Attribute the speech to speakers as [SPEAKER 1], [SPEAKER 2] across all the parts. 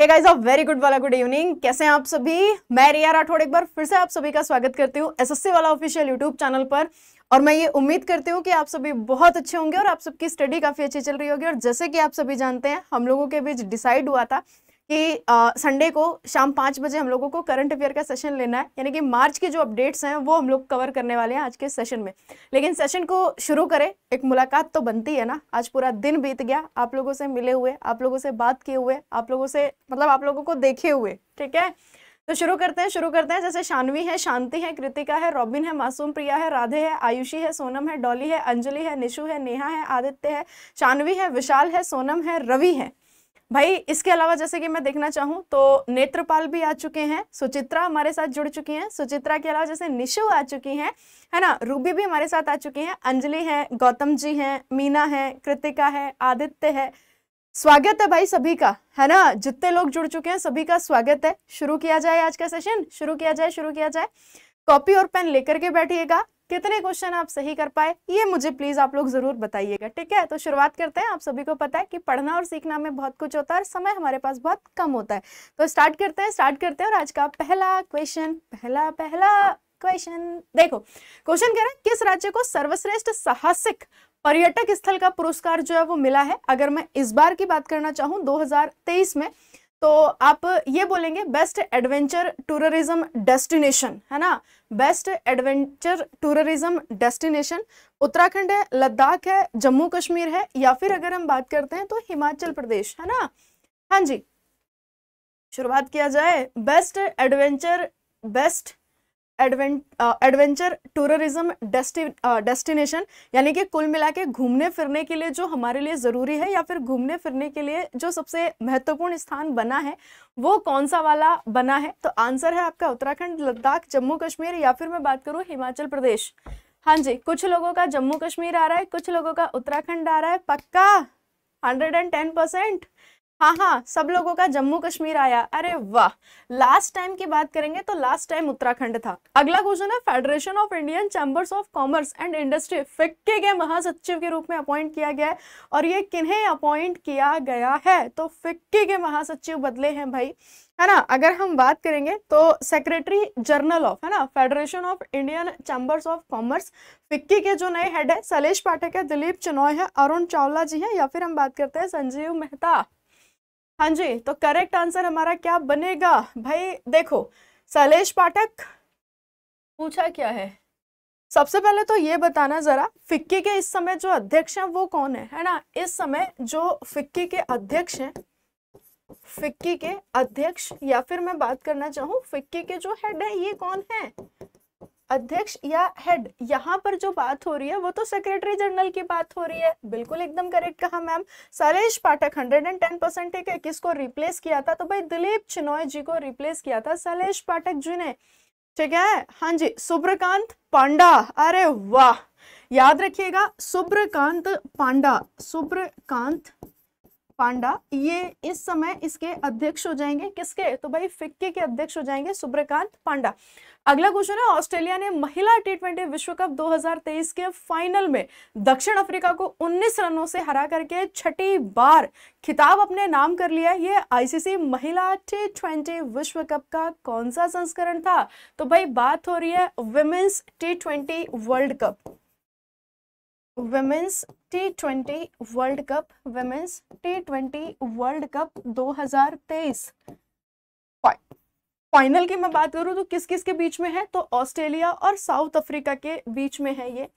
[SPEAKER 1] Guys of very good वाला good evening कैसे हैं आप सभी मैं रिया राठौड़ एक बार फिर से आप सभी का स्वागत करती हूँ एसएससी वाला
[SPEAKER 2] ऑफिशियल यूट्यूब चैनल पर और मैं ये उम्मीद करती हूँ कि आप सभी बहुत अच्छे होंगे और आप सबकी स्टडी काफ़ी अच्छी चल रही होगी और जैसे कि आप सभी जानते हैं हम लोगों के बीच डिसाइड हुआ था कि संडे को शाम पाँच बजे हम लोगों को करंट अफेयर का सेशन लेना है यानी कि मार्च के जो अपडेट्स हैं वो हम लोग कवर करने वाले हैं आज के सेशन में लेकिन सेशन को शुरू करें एक मुलाकात तो बनती है ना आज पूरा दिन बीत गया आप लोगों से मिले हुए आप लोगों से बात किए हुए आप लोगों से मतलब आप लोगों को देखे हुए ठीक है तो शुरू करते हैं शुरू करते हैं जैसे शानवी है शांति है कृतिका है रॉबिन है मासूम प्रिया है राधे है आयुषी है सोनम है डॉली है अंजलि है निशु है नेहा है आदित्य है शानवी है विशाल है सोनम है रवि है भाई इसके अलावा जैसे कि मैं देखना चाहूँ तो नेत्रपाल भी आ चुके हैं सुचित्रा हमारे साथ जुड़ चुकी हैं सुचित्रा के अलावा जैसे निशु आ चुकी हैं है ना रूबी भी हमारे साथ आ चुकी हैं अंजलि है गौतम जी हैं मीना है कृतिका है आदित्य है स्वागत है भाई सभी का है ना जितने लोग जुड़ चुके हैं सभी का स्वागत है शुरू किया जाए आज का सेशन शुरू किया जाए शुरू किया जाए कॉपी और पेन लेकर के बैठिएगा कितने क्वेश्चन आप सही कर पाए ये मुझे प्लीज आप लोग जरूर बताइएगा ठीक है तो शुरुआत करते हैं आप सभी को पता है कि पढ़ना और सीखना में बहुत कुछ होता है और समय हमारे पास बहुत कम होता है तो स्टार्ट करते हैं स्टार्ट करते हैं और आज का पहला क्वेश्चन पहला पहला क्वेश्चन देखो क्वेश्चन कह रहे हैं किस राज्य को सर्वश्रेष्ठ साहसिक पर्यटक स्थल का पुरस्कार जो है वो मिला है अगर मैं इस बार की बात करना चाहूँ 2023 में तो आप ये बोलेंगे बेस्ट एडवेंचर टूरिज्म डेस्टिनेशन है ना best adventure tourism destination Uttarakhand है लद्दाख है जम्मू कश्मीर है या फिर अगर हम बात करते हैं तो हिमाचल प्रदेश है ना हाँ जी शुरुआत किया जाए best adventure best adventure tourism destination यानी कि कुल मिला के घूमने फिरने के लिए जो हमारे लिए ज़रूरी है या फिर घूमने फिरने के लिए जो सबसे महत्वपूर्ण स्थान बना है वो कौन सा वाला बना है तो आंसर है आपका उत्तराखंड लद्दाख जम्मू कश्मीर या फिर मैं बात करूँ हिमाचल प्रदेश हाँ जी कुछ लोगों का जम्मू कश्मीर आ रहा है कुछ लोगों का उत्तराखंड आ रहा है पक्का हंड्रेड एंड टेन परसेंट हाँ हाँ सब लोगों का जम्मू कश्मीर आया अरे वाह लास्ट टाइम की बात करेंगे तो लास्ट टाइम उत्तराखंड था अगला क्वेश्चन है Federation of Indian Chambers of Commerce and Industry FICCI के महासचिव के रूप में अपॉइंट किया गया है और ये किन्हें अपॉइंट किया गया है तो फिक्के के महासचिव बदले हैं भाई है ना अगर हम बात करेंगे तो सेक्रेटरी जनरल ऑफ है ना Federation of Indian Chambers of Commerce FICCI के जो नए हेड है शैलेश पाठक है दिलीप चनोय है अरुण चावला जी हैं या फिर हम बात करते हैं संजीव मेहता हाँ जी तो करेक्ट आंसर हमारा क्या बनेगा भाई देखो शैलेश पाठक पूछा क्या है सबसे पहले तो ये बताना जरा फिक्की के इस समय जो अध्यक्ष हैं वो कौन है है ना इस समय जो फिक्की के अध्यक्ष हैं फिक्की के अध्यक्ष या फिर मैं बात करना चाहूँ फिक्की के जो हेड है ये कौन है अध्यक्ष या हेड यहाँ पर जो बात हो रही है वो तो सेक्रेटरी जनरल की बात हो रही है बिल्कुल एकदम करेक्ट कहा मैम सरेश पाठक 110 परसेंट ठीक है किसको रिप्लेस किया था तो भाई दिलीप चिनॉय जी को रिप्लेस किया था सरेश पाठक जी ने ठीक है हाँ जी सुब्रकांत पांडा अरे वाह याद रखिएगा सुब्रकांत पांडा सुब्रकांत पांडा ये इस समय इसके अध्यक्ष हो जाएंगे किसके तो भाई फिक्के के अध्यक्ष हो जाएंगे सुब्रकांत पांडा अगला क्वेश्चन है ऑस्ट्रेलिया ने महिला टी ट्वेंटी विश्व कप 2023 के फाइनल में दक्षिण अफ्रीका को 19 रनों से हरा करके छठी बार खिताब अपने नाम कर लिया ये आईसीसी महिला टी ट्वेंटी विश्व कप का कौन सा संस्करण था तो भाई बात हो रही है women's T twenty World Cup women's T twenty World Cup women's T twenty World Cup हजार तेईस फाइनल की मैं बात करूँ तो किस किस के बीच में है तो ऑस्ट्रेलिया और साउथ अफ्रीका के बीच में है ये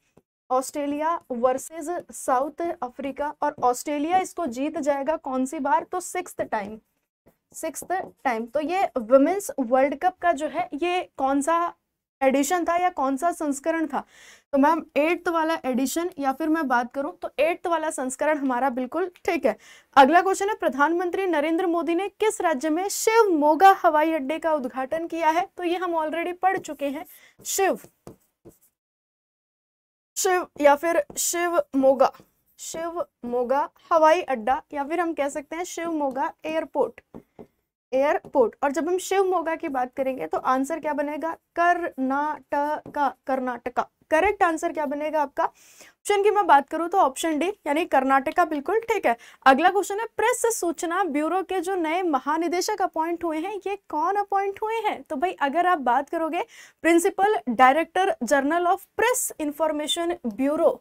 [SPEAKER 2] ऑस्ट्रेलिया वर्सेस साउथ अफ्रीका और ऑस्ट्रेलिया इसको जीत जाएगा कौन सी बार तो सिक्स टाइम सिक्स टाइम तो ये वुमेन्स वर्ल्ड कप का जो है ये कौन सा एडिशन था या कौन सा संस्करण था तो मैम एट्थ वाला एडिशन या फिर मैं बात करूं तो एट्थ वाला संस्करण हमारा बिल्कुल ठीक है अगला क्वेश्चन है प्रधानमंत्री नरेंद्र मोदी ने किस राज्य में शिव मोगा हवाई अड्डे का उद्घाटन किया है तो ये हम ऑलरेडी पढ़ चुके हैं शिव शिव या फिर शिव मोगा शिव मोगा हवाई अड्डा या फिर हम कह सकते हैं शिव मोगा एयरपोर्ट एयरपोर्ट और जब हम शिवमोगा की बात करेंगे तो आंसर क्या बनेगा कर्नाटका कर्नाटका करेक्ट आंसर क्या बनेगा आपका ऑप्शन की मैं बात करूं तो ऑप्शन डी यानी कर्नाटका बिल्कुल ठीक है अगला क्वेश्चन है प्रेस सूचना ब्यूरो के जो नए महानिदेशक अपॉइंट हुए हैं ये कौन अपॉइंट हुए हैं तो भाई अगर आप बात करोगे principal director general of press information bureau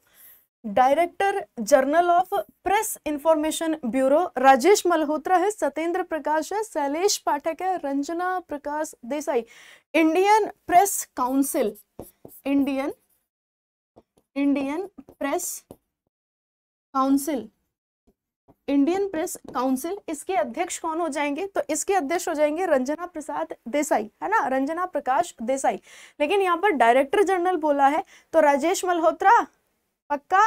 [SPEAKER 2] director general of press information bureau Rajesh Malhotra है सत्येंद्र प्रकाश है शैलेश पाठक है Ranjana Prakash Desai Indian press council Indian Indian press council Indian press council इसके अध्यक्ष कौन हो जाएंगे तो इसके अध्यक्ष हो जाएंगे रंजना प्रसाद देसाई है ना रंजना प्रकाश देसाई लेकिन यहाँ पर डायरेक्टर जनरल बोला है तो राजेश मल्होत्रा पक्का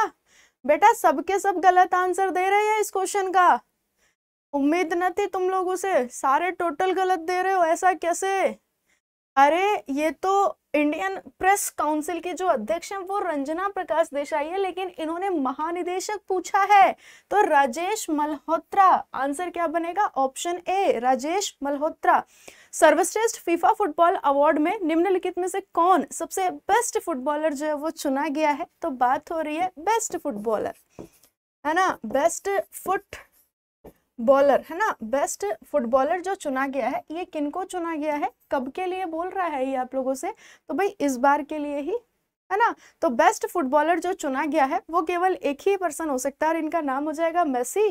[SPEAKER 2] बेटा सबके सब गलत आंसर दे रहे हैं इस क्वेश्चन का उम्मीद न थी तुम लोगों से सारे टोटल गलत दे रहे हो ऐसा कैसे अरे ये तो इंडियन प्रेस काउंसिल के जो अध्यक्ष हैं वो रंजना प्रकाश देसाई है लेकिन इन्होंने महानिदेशक पूछा है तो राजेश मल्होत्रा आंसर क्या बनेगा ऑप्शन ए राजेश मल्होत्रा सर्वश्रेष्ठ फीफा फुटबॉल अवार्ड में निम्नलिखित में से कौन सबसे बेस्ट फुटबॉलर जो है वो चुना गया है तो बात हो रही है बेस्ट फुटबॉलर है ना बेस्ट फुट बॉलर है ना बेस्ट फुटबॉलर जो चुना गया है ये किनको चुना गया है कब के लिए बोल रहा है ये आप लोगों से तो भाई इस बार के लिए ही है ना तो बेस्ट फुटबॉलर जो चुना गया है वो केवल एक ही पर्सन हो सकता है और इनका नाम हो जाएगा मेसी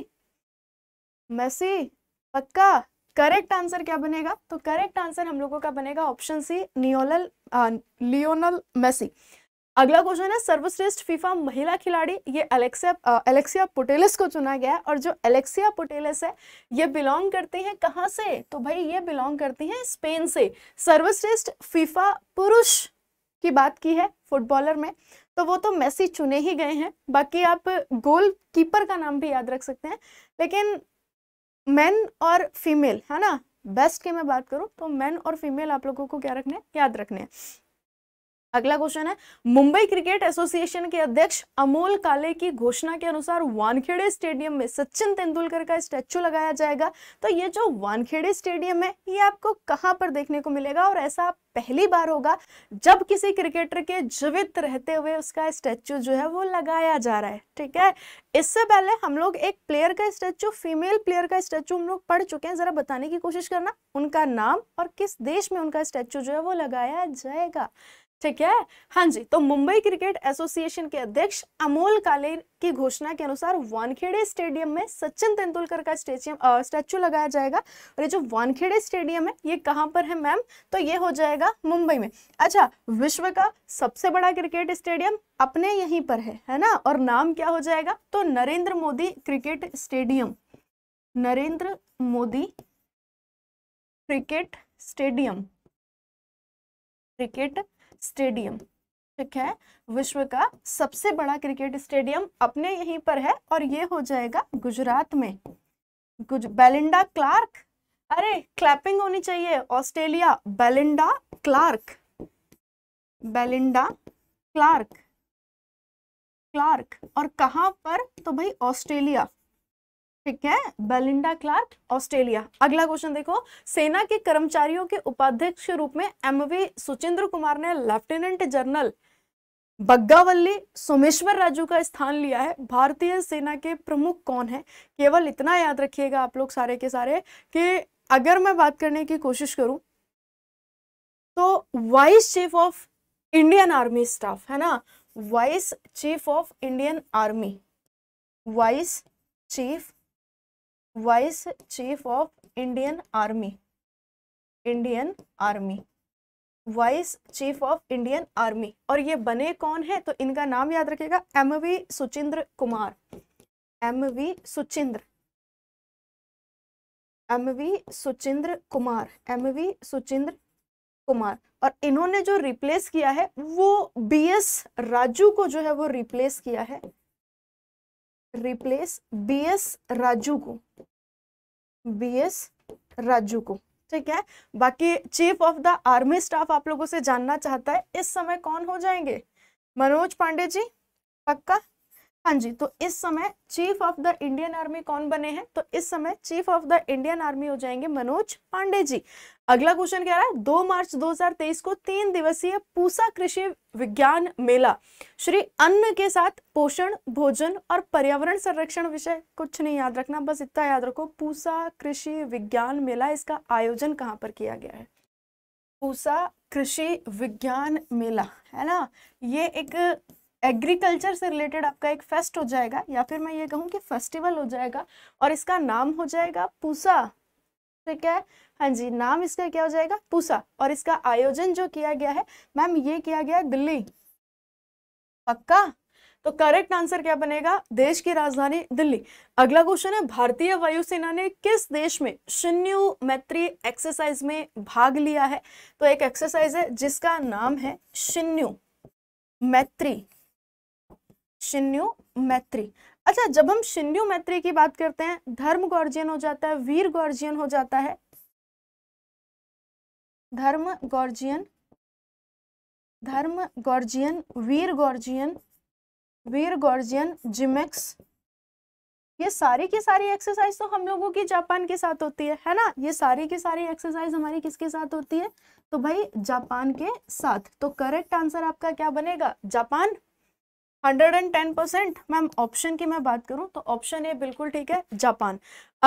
[SPEAKER 2] मेसी पक्का करेक्ट आंसर क्या बनेगा तो करेक्ट आंसर हम लोगों का बनेगा option C Lionel Lionel Messi अगला क्वेश्चन है सर्वश्रेष्ठ फीफा महिला खिलाड़ी ये अलेक्सिया अलेक्सिया पोटेलिस को चुना गया है और जो अलेक्सिया पोटेलिस है ये बिलोंग करती हैं कहाँ से तो भाई ये बिलोंग करती हैं स्पेन से सर्वश्रेष्ठ फीफा पुरुष की बात की है फुटबॉलर में तो वो तो मेसी चुने ही गए हैं बाकी आप गोल कीपर का नाम भी याद रख सकते हैं लेकिन मैन और फीमेल है ना बेस्ट की मैं बात करूं तो मैन और फीमेल आप लोगों को क्या रखने है? याद रखने है. अगला क्वेश्चन है मुंबई क्रिकेट एसोसिएशन के अध्यक्ष अमोल काले की घोषणा के अनुसार वानखेड़े स्टेडियम में सचिन तेंदुलकर का स्टैचू लगाया जाएगा तो ये जो वानखेड़े स्टेडियम है ये आपको कहां पर देखने को मिलेगा और ऐसा पहली बार होगा जब किसी क्रिकेटर के जीवित रहते हुए उसका स्टैचू जो है वो लगाया जा रहा है ठीक है इससे पहले हम लोग एक प्लेयर का स्टैचू फीमेल प्लेयर का स्टैचू हम लोग पढ़ चुके हैं जरा बताने की कोशिश करना उनका नाम और किस देश में उनका स्टैचू जो है वो लगाया जाएगा ठीक है हाँ जी तो मुंबई क्रिकेट एसोसिएशन के अध्यक्ष अमोल काले की घोषणा के अनुसार वानखेड़े स्टेडियम में सचिन तेंदुलकर का स्टेडियम स्टैचू लगाया जाएगा और ये जो वानखेड़े स्टेडियम है ये कहाँ पर है मैम तो ये हो जाएगा मुंबई में अच्छा विश्व का सबसे बड़ा क्रिकेट स्टेडियम अपने यहीं पर है है ना और नाम क्या हो जाएगा तो Narendra Modi cricket
[SPEAKER 1] stadium Narendra Modi cricket stadium cricket stadium ठीक है
[SPEAKER 2] विश्व का सबसे बड़ा क्रिकेट स्टेडियम अपने यहीं पर है और ये हो जाएगा गुजरात में गुज बेलिंडा क्लार्क अरे क्लैपिंग होनी चाहिए Australia Belinda Clarke Belinda Clarke Clarke और कहां पर तो भाई ऑस्ट्रेलिया ठीक है बेलिंडा क्लार्क ऑस्ट्रेलिया अगला क्वेश्चन देखो सेना के कर्मचारियों के उपाध्यक्ष के रूप में एम वी सुचेंद्र कुमार ने लेफ्टिनेंट जनरल बग्गावल्ली सोमेश्वर राजू का स्थान लिया है भारतीय सेना के प्रमुख कौन है केवल इतना याद रखिएगा आप लोग सारे के सारे कि अगर मैं बात करने की कोशिश करूं तो vice chief of Indian army staff है ना vice chief of Indian army vice chief vice chief of Indian army Indian army vice chief of Indian army और ये बने कौन है तो इनका नाम याद रखिएगा M V Suchindra Kumar M V Suchindra M V Suchindra Kumar M V Suchindra Kumar और इन्होंने जो रिप्लेस किया है वो बी एस राजू को जो है वो रिप्लेस किया है रिप्लेस बी एस राजू को बी एस राजू को ठीक है बाकी chief of the army staff आप लोगों से जानना चाहता है इस समय कौन हो जाएंगे मनोज पांडे जी पक्का हाँ जी तो इस समय chief of the Indian army कौन बने हैं तो इस समय chief of the Indian army हो जाएंगे मनोज पांडे जी अगला क्वेश्चन कह रहा है दो मार्च 2023 को तीन दिवसीय पूसा कृषि विज्ञान मेला श्री अन्न के साथ पोषण भोजन और पर्यावरण संरक्षण विषय कुछ नहीं याद रखना बस इतना याद रखो पूसा कृषि विज्ञान मेला इसका आयोजन कहाँ पर किया गया है पूसा कृषि विज्ञान मेला है ना ये एक एग्रीकल्चर से रिलेटेड आपका एक फेस्ट हो जाएगा या फिर मैं ये कहूँ कि फेस्टिवल हो जाएगा और इसका नाम हो जाएगा पूसा ठीक है हाँ जी नाम इसका क्या हो जाएगा पूसा और इसका आयोजन जो किया गया है मैम ये किया गया है दिल्ली पक्का तो करेक्ट आंसर क्या बनेगा देश की राजधानी दिल्ली अगला क्वेश्चन है भारतीय वायुसेना ने किस देश में शन्यू मैत्री एक्सरसाइज में भाग लिया है तो एक एक्सरसाइज है जिसका नाम है शन्यू मैत्री शिन्योमेत्री अच्छा जब हम मैत्री की बात करते हैं धर्म गौर्जियन हो जाता है वीर गौर्जियन हो जाता है धर्म गौर्जियन धर्म गौर्जियन वीर गौर्जियन वीर गौर्जियन जिमेक्स ये सारी की सारी एक्सरसाइज तो हम लोगों की जापान के साथ होती है है ना ये सारी की सारी एक्सरसाइज हमारी किसके साथ होती है तो भाई जापान के साथ तो करेक्ट आंसर आपका क्या बनेगा Japan hundred and ten percent ma'am option की मैं बात करूं तो ऑप्शन ए बिल्कुल ठीक है जापान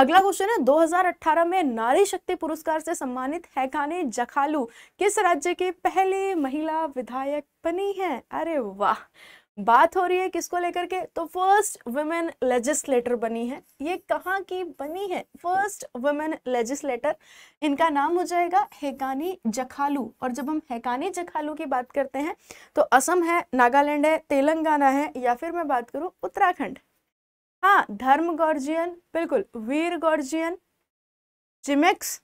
[SPEAKER 2] अगला क्वेश्चन है 2018 में नारी शक्ति पुरस्कार से सम्मानित हैकाने जखालू किस राज्य की पहली महिला विधायक बनी है अरे वाह बात हो रही है किसको लेकर के तो फर्स्ट वुमेन लेजिस्लेटर बनी है ये कहाँ की बनी है फर्स्ट वुमेन लेजिस्लेटर इनका नाम हो जाएगा हेकानी जखालू और जब हम हेकानी जखालू की बात करते हैं तो असम है नागालैंड है तेलंगाना है या फिर मैं बात करूँ उत्तराखंड हाँ धर्म गौर्जियन बिल्कुल वीर गौर्जियन जिमेक्स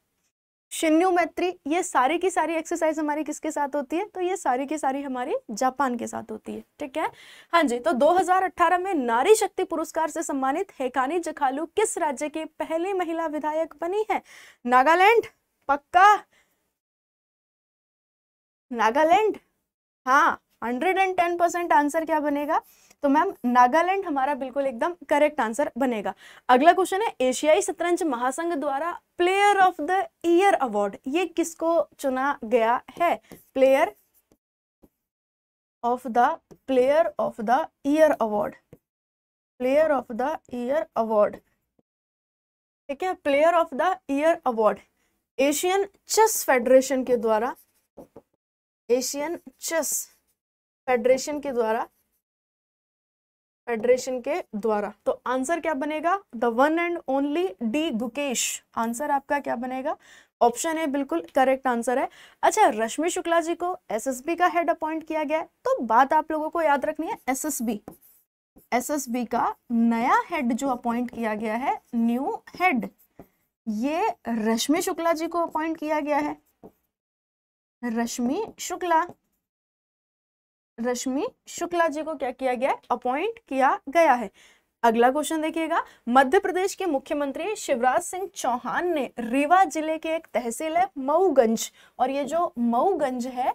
[SPEAKER 2] शिन्योमेत्री ये सारे की सारी एक्सरसाइज हमारी किसके साथ होती है तो ये सारी की सारी हमारी जापान के साथ होती है ठीक है हाँ जी तो 2018 में नारी शक्ति पुरस्कार से सम्मानित हेकानी जखालू किस राज्य की पहली महिला विधायक बनी है नागालैंड पक्का नागालैंड हाँ hundred and ten percent answer क्या बनेगा तो मैम नागालैंड हमारा बिल्कुल एकदम करेक्ट आंसर बनेगा अगला क्वेश्चन है एशियाई शतरंज महासंघ द्वारा player of the year award ये किसको चुना गया है player of the player of the year award player of the year award ठीक है player of the year award Asian chess federation के द्वारा एशियन चेस फेडरेशन के द्वारा फेडरेशन के द्वारा तो आंसर क्या बनेगा the one and only D Gukesh answer आपका क्या बनेगा ऑप्शन है बिल्कुल करेक्ट आंसर है अच्छा रश्मि शुक्ला जी को एसएसबी का हेड अपॉइंट किया गया है तो बात आप लोगों को याद रखनी है एसएसबी एसएसबी का नया हेड जो अपॉइंट किया गया है न्यू हेड ये रश्मि शुक्ला जी को अपॉइंट किया गया है रश्मि शुक्ला रश्मि शुक्ला जी को क्या किया गया है अपॉइंट किया गया है अगला क्वेश्चन देखिएगा मध्य प्रदेश के मुख्यमंत्री शिवराज सिंह चौहान ने रीवा जिले के एक तहसील है मऊगंज और ये जो मऊगंज है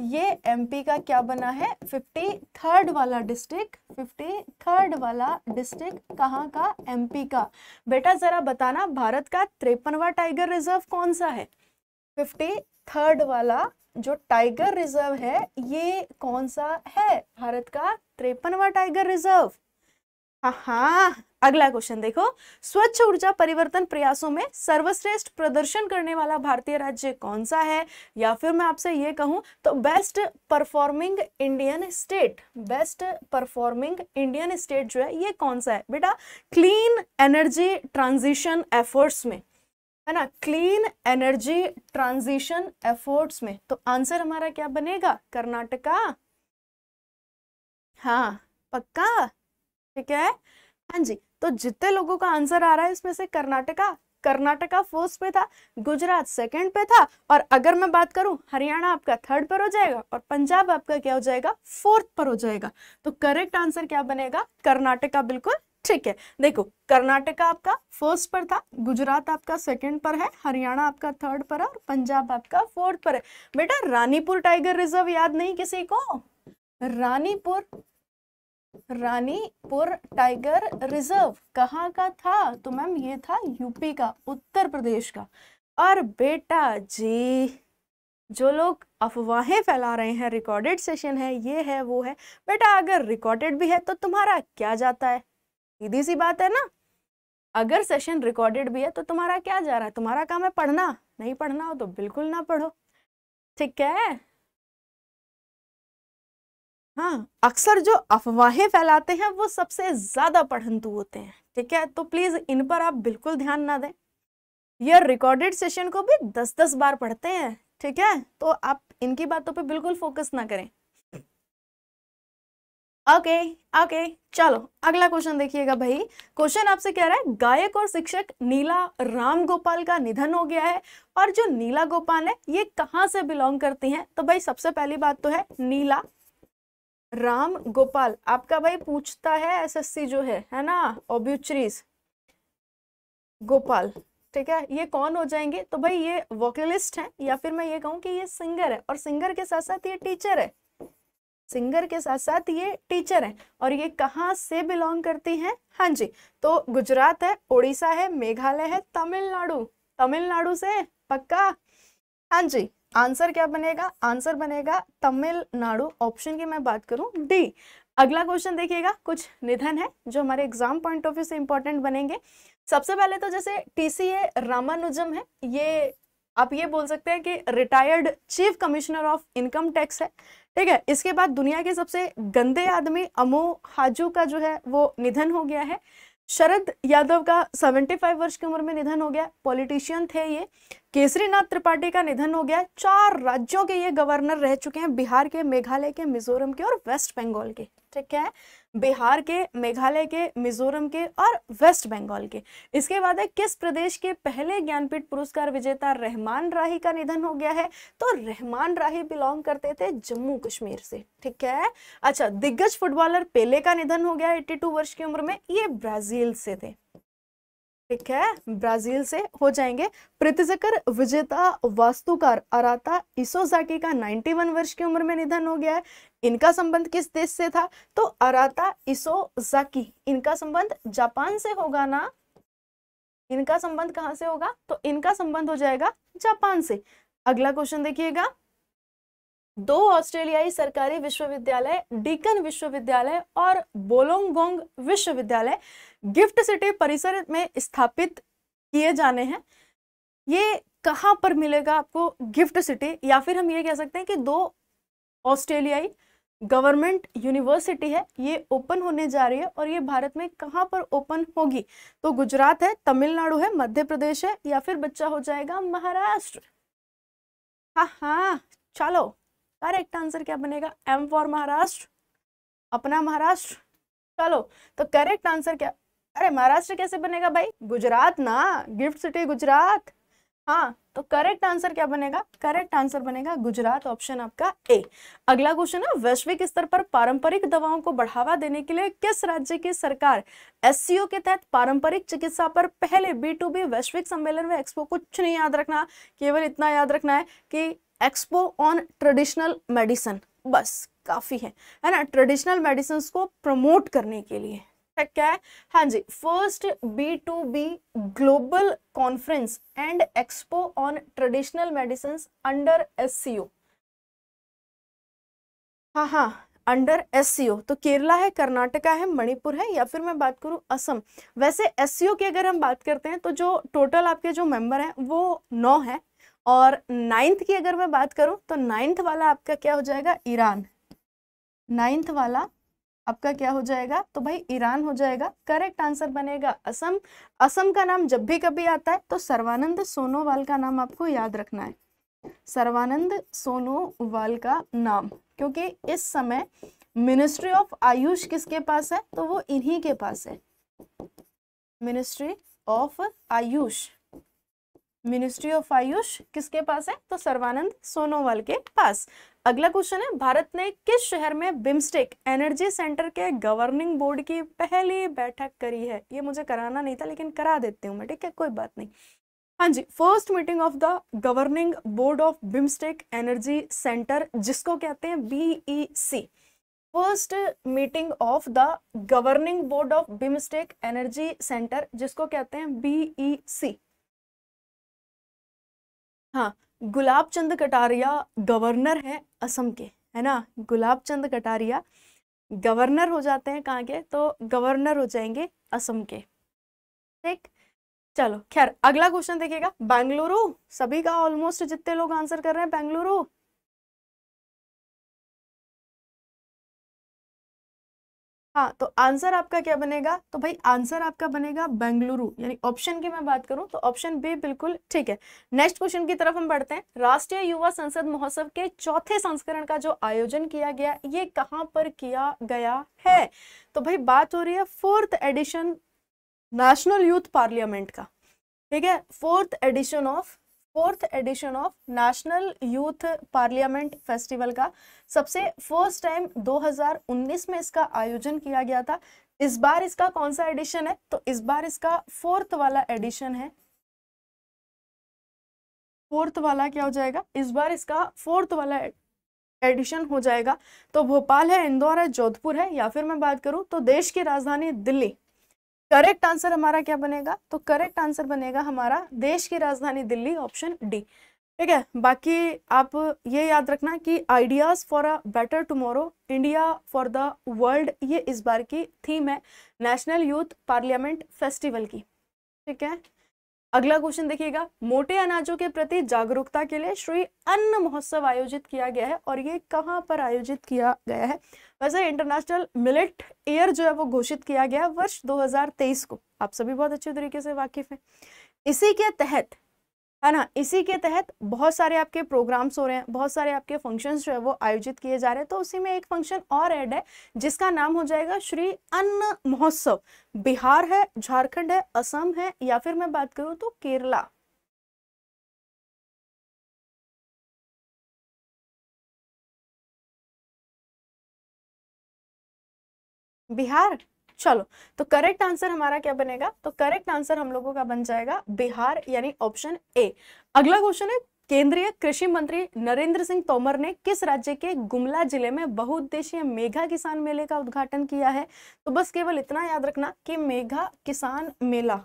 [SPEAKER 2] ये एमपी का क्या बना है फिफ्टी थर्ड वाला डिस्ट्रिक्ट फिफ्टी थर्ड वाला डिस्ट्रिक्ट कहाँ का एमपी का बेटा जरा बताना भारत का त्रेपनवा टाइगर रिजर्व कौन सा है फिफ्टी थर्ड वाला जो टाइगर रिजर्व है ये कौन सा है भारत का त्रेपनवा टाइगर रिजर्व हाँ अगला क्वेश्चन देखो स्वच्छ ऊर्जा परिवर्तन प्रयासों में सर्वश्रेष्ठ प्रदर्शन करने वाला भारतीय राज्य कौन सा है या फिर मैं आपसे ये कहूं तो best performing Indian state best performing Indian state जो है ये कौन सा है बेटा क्लीन एनर्जी ट्रांजिशन एफर्ट्स में है ना क्लीन एनर्जी ट्रांजिशन एफर्ट्स में तो आंसर हमारा क्या बनेगा कर्नाटका हाँ पक्का ठीक है हाँ जी तो जितने लोगों का आंसर आ रहा है इसमें से कर्नाटका कर्नाटका फर्स्ट पे था गुजरात सेकंड पे था और अगर मैं बात करूं हरियाणा आपका थर्ड पर हो जाएगा और पंजाब आपका क्या हो जाएगा फोर्थ पर हो जाएगा तो करेक्ट आंसर क्या बनेगा कर्नाटका बिल्कुल ठीक है देखो कर्नाटका आपका फर्स्ट पर था गुजरात आपका सेकंड पर है हरियाणा आपका थर्ड पर है और पंजाब आपका फोर्थ पर है बेटा रानीपुर टाइगर रिजर्व याद नहीं किसी को रानीपुर रानीपुर टाइगर रिजर्व कहाँ का था तो मैम ये था यूपी का उत्तर प्रदेश का और बेटा जी जो लोग अफवाहें फैला रहे हैं रिकॉर्डेड सेशन है ये है वो है बेटा अगर रिकॉर्डेड भी है तो तुम्हारा क्या जाता है सीधी सी बात है ना अगर सेशन रिकॉर्डेड भी है तो तुम्हारा क्या जा रहा है तुम्हारा काम है पढ़ना नहीं पढ़ना हो तो बिल्कुल ना पढ़ो ठीक है हाँ अक्सर जो अफवाहें फैलाते हैं वो सबसे ज्यादा पढ़ंतु होते हैं ठीक है तो प्लीज इन पर आप बिल्कुल ध्यान ना दें ये रिकॉर्डेड सेशन को भी दस दस बार पढ़ते हैं ठीक है तो आप इनकी बातों पे बिल्कुल फोकस ना करें ओके ओके चलो अगला क्वेश्चन देखिएगा भाई क्वेश्चन आपसे कह रहा है गायक और शिक्षक नीला राम गोपाल का निधन हो गया है और जो नीला गोपाल है ये कहाँ से बिलोंग करती हैं तो भाई सबसे पहली बात तो है नीला राम गोपाल आपका भाई पूछता है एसएससी जो है है ना ओब्यूचरीज गोपाल ठीक है ये कौन हो जाएंगे तो भाई ये वोकलिस्ट है या फिर मैं ये कहूँ कि ये सिंगर है और सिंगर के साथ साथ ये टीचर है सिंगर के साथ साथ ये टीचर हैं और ये कहाँ से बिलोंग करती हैं हाँ जी तो गुजरात है उड़ीसा है मेघालय है तमिलनाडु तमिलनाडु से पक्का हाँ जी आंसर क्या बनेगा आंसर बनेगा तमिलनाडु ऑप्शन की मैं बात करूं डी अगला क्वेश्चन देखिएगा कुछ निधन है जो हमारे एग्जाम पॉइंट ऑफ व्यू से इंपॉर्टेंट बनेंगे सबसे पहले तो जैसे टीसीए रामानुजम है ये आप ये बोल सकते हैं कि retired chief commissioner of income tax है ठीक है इसके बाद दुनिया के सबसे गंदे आदमी अमो हाजू का जो है वो निधन हो गया है शरद यादव का 75 वर्ष की उम्र में निधन हो गया पॉलिटिशियन थे ये केसरीनाथ त्रिपाठी का निधन हो गया चार राज्यों के ये गवर्नर रह चुके हैं बिहार के मेघालय के मिजोरम के और वेस्ट बंगाल के ठीक है बिहार के मेघालय के मिजोरम के और वेस्ट बंगाल के इसके बाद है किस प्रदेश के पहले ज्ञानपीठ पुरस्कार विजेता रहमान राही का निधन हो गया है तो रहमान राही बिलोंग करते थे जम्मू कश्मीर से ठीक है अच्छा दिग्गज फुटबॉलर पेले का निधन हो गया 82 वर्ष की उम्र में ये ब्राजील से थे ठीक है ब्राजील से हो जाएंगे प्रतिजकर विजेता वास्तुकार अराता इसोजाकी का 91 वर्ष की उम्र में निधन हो गया है इनका संबंध किस देश से था तो अराता इसोजाकी इनका संबंध जापान से होगा ना इनका संबंध कहां से होगा तो इनका संबंध हो जाएगा जापान से अगला क्वेश्चन देखिएगा दो ऑस्ट्रेलियाई सरकारी विश्वविद्यालय डीकन विश्वविद्यालय और बोलोंगोंग विश्वविद्यालय गिफ्ट सिटी परिसर में स्थापित किए जाने हैं ये कहाँ पर मिलेगा आपको गिफ्ट सिटी या फिर हम ये कह सकते हैं कि दो ऑस्ट्रेलियाई गवर्नमेंट यूनिवर्सिटी है ये ओपन होने जा रही है और ये भारत में कहाँ पर ओपन होगी तो गुजरात है तमिलनाडु है मध्य प्रदेश है या फिर बच्चा हो जाएगा महाराष्ट्र हाँ हाँ चलो करेक्ट आंसर क्या बनेगा एम फॉर महाराष्ट्र अपना महाराष्ट्र चलो तो करेक्ट आंसर क्या अरे महाराष्ट्र कैसे बनेगा भाई गुजरात ना गिफ्ट सिटी गुजरात हाँ तो करेक्ट आंसर क्या बनेगा करेक्ट आंसर बनेगा गुजरात ऑप्शन आपका ए अगला क्वेश्चन है वैश्विक स्तर पर पारंपरिक दवाओं को बढ़ावा देने के लिए किस राज्य की सरकार एस के तहत पारंपरिक चिकित्सा पर पहले बी टू बी वैश्विक सम्मेलन में एक्सपो कुछ नहीं याद रखना केवल इतना याद रखना है कि एक्सपो ऑन ट्रेडिशनल मेडिसन बस काफी है है ना ट्रेडिशनल मेडिसिन को प्रमोट करने के लिए है क्या है हाँ जी first B two B global conference and expo on traditional medicine under S हाँ हाँ अंडर एस तो केरला है कर्नाटका है मणिपुर है या फिर मैं बात करूँ असम वैसे एस की अगर हम बात करते हैं तो जो टोटल आपके जो मेंबर हैं वो नौ है और नाइन्थ की अगर मैं बात करूँ तो नाइन्थ वाला आपका क्या हो जाएगा ईरान नाइन्थ वाला आपका क्या हो जाएगा तो भाई ईरान हो जाएगा करेक्ट आंसर बनेगा असम असम का नाम जब भी कभी आता है तो सर्वानंद सोनोवाल का नाम आपको याद रखना है सर्वानंद सोनोवाल का नाम क्योंकि इस समय मिनिस्ट्री ऑफ आयुष किसके पास है तो वो इन्हीं के पास है ministry of Ayush ministry of Ayush किसके पास है तो सर्वानंद सोनोवाल के पास अगला क्वेश्चन है भारत ने किस शहर में बिम्स्टेक एनर्जी सेंटर के गवर्निंग बोर्ड की पहली बैठक करी है ये मुझे कराना नहीं था लेकिन करा देती हूँ मैं ठीक है कोई बात नहीं हाँ जी first meeting of the governing board of BIMSTEC energy centre जिसको कहते हैं BE first meeting of the governing board of BIMSTEC energy centre जिसको कहते हैं बीई हाँ गुलाब चंद कटारिया गवर्नर है असम के है ना गुलाब चंद कटारिया गवर्नर हो जाते हैं कहाँ के तो गवर्नर हो जाएंगे असम के
[SPEAKER 1] ठीक चलो खैर अगला क्वेश्चन देखिएगा बेंगलुरु सभी का ऑलमोस्ट जितने लोग आंसर कर रहे हैं बेंगलुरु हाँ तो आंसर आपका क्या बनेगा तो भाई आंसर आपका बनेगा
[SPEAKER 2] बेंगलुरु यानी ऑप्शन की मैं बात करूं तो ऑप्शन बी बिल्कुल ठीक है नेक्स्ट क्वेश्चन की तरफ हम बढ़ते हैं राष्ट्रीय युवा संसद महोत्सव के चौथे संस्करण का जो आयोजन किया गया ये कहाँ पर किया गया है तो भाई बात हो रही है fourth edition national youth parliament का ठीक है fourth edition of fourth edition of national youth parliament festival का सबसे फर्स्ट टाइम 2019 में इसका आयोजन किया गया था इस बार इसका कौन सा एडिशन है तो इस बार इसका फोर्थ वाला एडिशन है फोर्थ वाला क्या हो जाएगा इस बार इसका फोर्थ वाला एडिशन हो जाएगा तो भोपाल है इंदौर है जोधपुर है या फिर मैं बात करूं तो देश की राजधानी दिल्ली करेक्ट आंसर हमारा क्या बनेगा तो करेक्ट आंसर बनेगा हमारा देश की राजधानी दिल्ली ऑप्शन डी ठीक है बाकी आप ये याद रखना कि ideas for a better tomorrow India for the world ये इस बार की थीम है नेशनल यूथ पार्लियामेंट फेस्टिवल की ठीक है अगला क्वेश्चन देखिएगा मोटे अनाजों के प्रति जागरूकता के लिए श्री अन्न महोत्सव आयोजित किया गया है और ये कहाँ पर आयोजित किया गया है वैसे इंटरनेशनल मिलेट ईयर जो है वो घोषित किया गया वर्ष 2023 को आप सभी बहुत अच्छे तरीके से वाकिफ हैं इसी के तहत है ना इसी के तहत बहुत सारे आपके प्रोग्राम्स हो रहे हैं बहुत सारे आपके फंक्शंस जो है वो आयोजित किए जा रहे हैं तो उसी में एक फंक्शन और ऐड है जिसका नाम हो जाएगा श्री अन्न महोत्सव बिहार है झारखंड है
[SPEAKER 1] असम है या फिर मैं बात करूँ तो केरला बिहार चलो तो करेक्ट आंसर हमारा क्या बनेगा तो
[SPEAKER 2] करेक्ट आंसर हम लोगों का बन जाएगा बिहार यानी ऑप्शन ए अगला क्वेश्चन है केंद्रीय कृषि मंत्री नरेंद्र सिंह तोमर ने किस राज्य के गुमला जिले में बहुउद्देशीय मेघा किसान मेले का उद्घाटन किया है तो बस केवल इतना याद रखना कि मेघा किसान मेला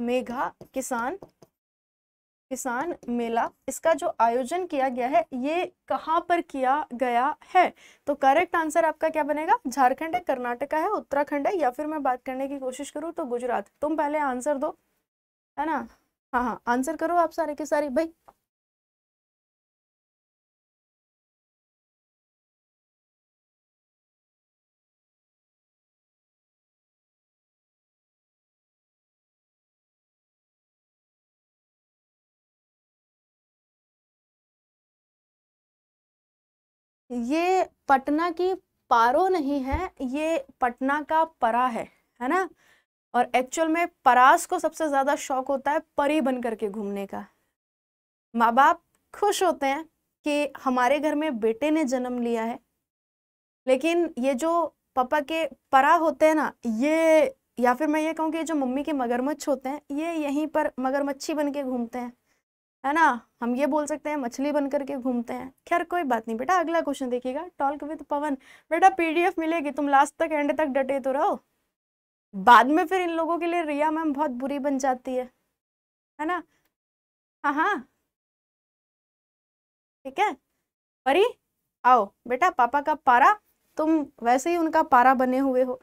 [SPEAKER 2] मेघा किसान किसान मेला इसका जो आयोजन किया गया है ये कहाँ पर किया गया है तो करेक्ट आंसर आपका क्या बनेगा झारखंड है कर्नाटका है उत्तराखंड है या फिर मैं बात करने की कोशिश करूँ तो गुजरात तुम पहले
[SPEAKER 1] आंसर दो है ना हाँ हाँ आंसर करो आप सारे के सारे भाई ये पटना की
[SPEAKER 2] पारो नहीं है ये पटना का परा है है ना और एक्चुअल में परास को सबसे ज़्यादा शौक होता है परी बन करके घूमने का माँ बाप खुश होते हैं कि हमारे घर में बेटे ने जन्म लिया है लेकिन ये जो पापा के परा होते हैं ना ये या फिर मैं ये कहूँ कि जो मम्मी के मगरमच्छ होते हैं ये यहीं पर मगरमच्छी बन के घूमते हैं है ना हम ये बोल सकते हैं मछली बन करके घूमते हैं खैर कोई बात नहीं बेटा अगला क्वेश्चन देखिएगा टॉल्क विद पवन बेटा पीडीएफ मिलेगी तुम लास्ट तक एंड तक डटे तो रहो बाद में फिर इन लोगों के लिए रिया मैम
[SPEAKER 1] बहुत बुरी बन जाती है है ना हाँ हाँ ठीक है परी आओ बेटा पापा का पारा तुम
[SPEAKER 2] वैसे ही उनका पारा बने हुए हो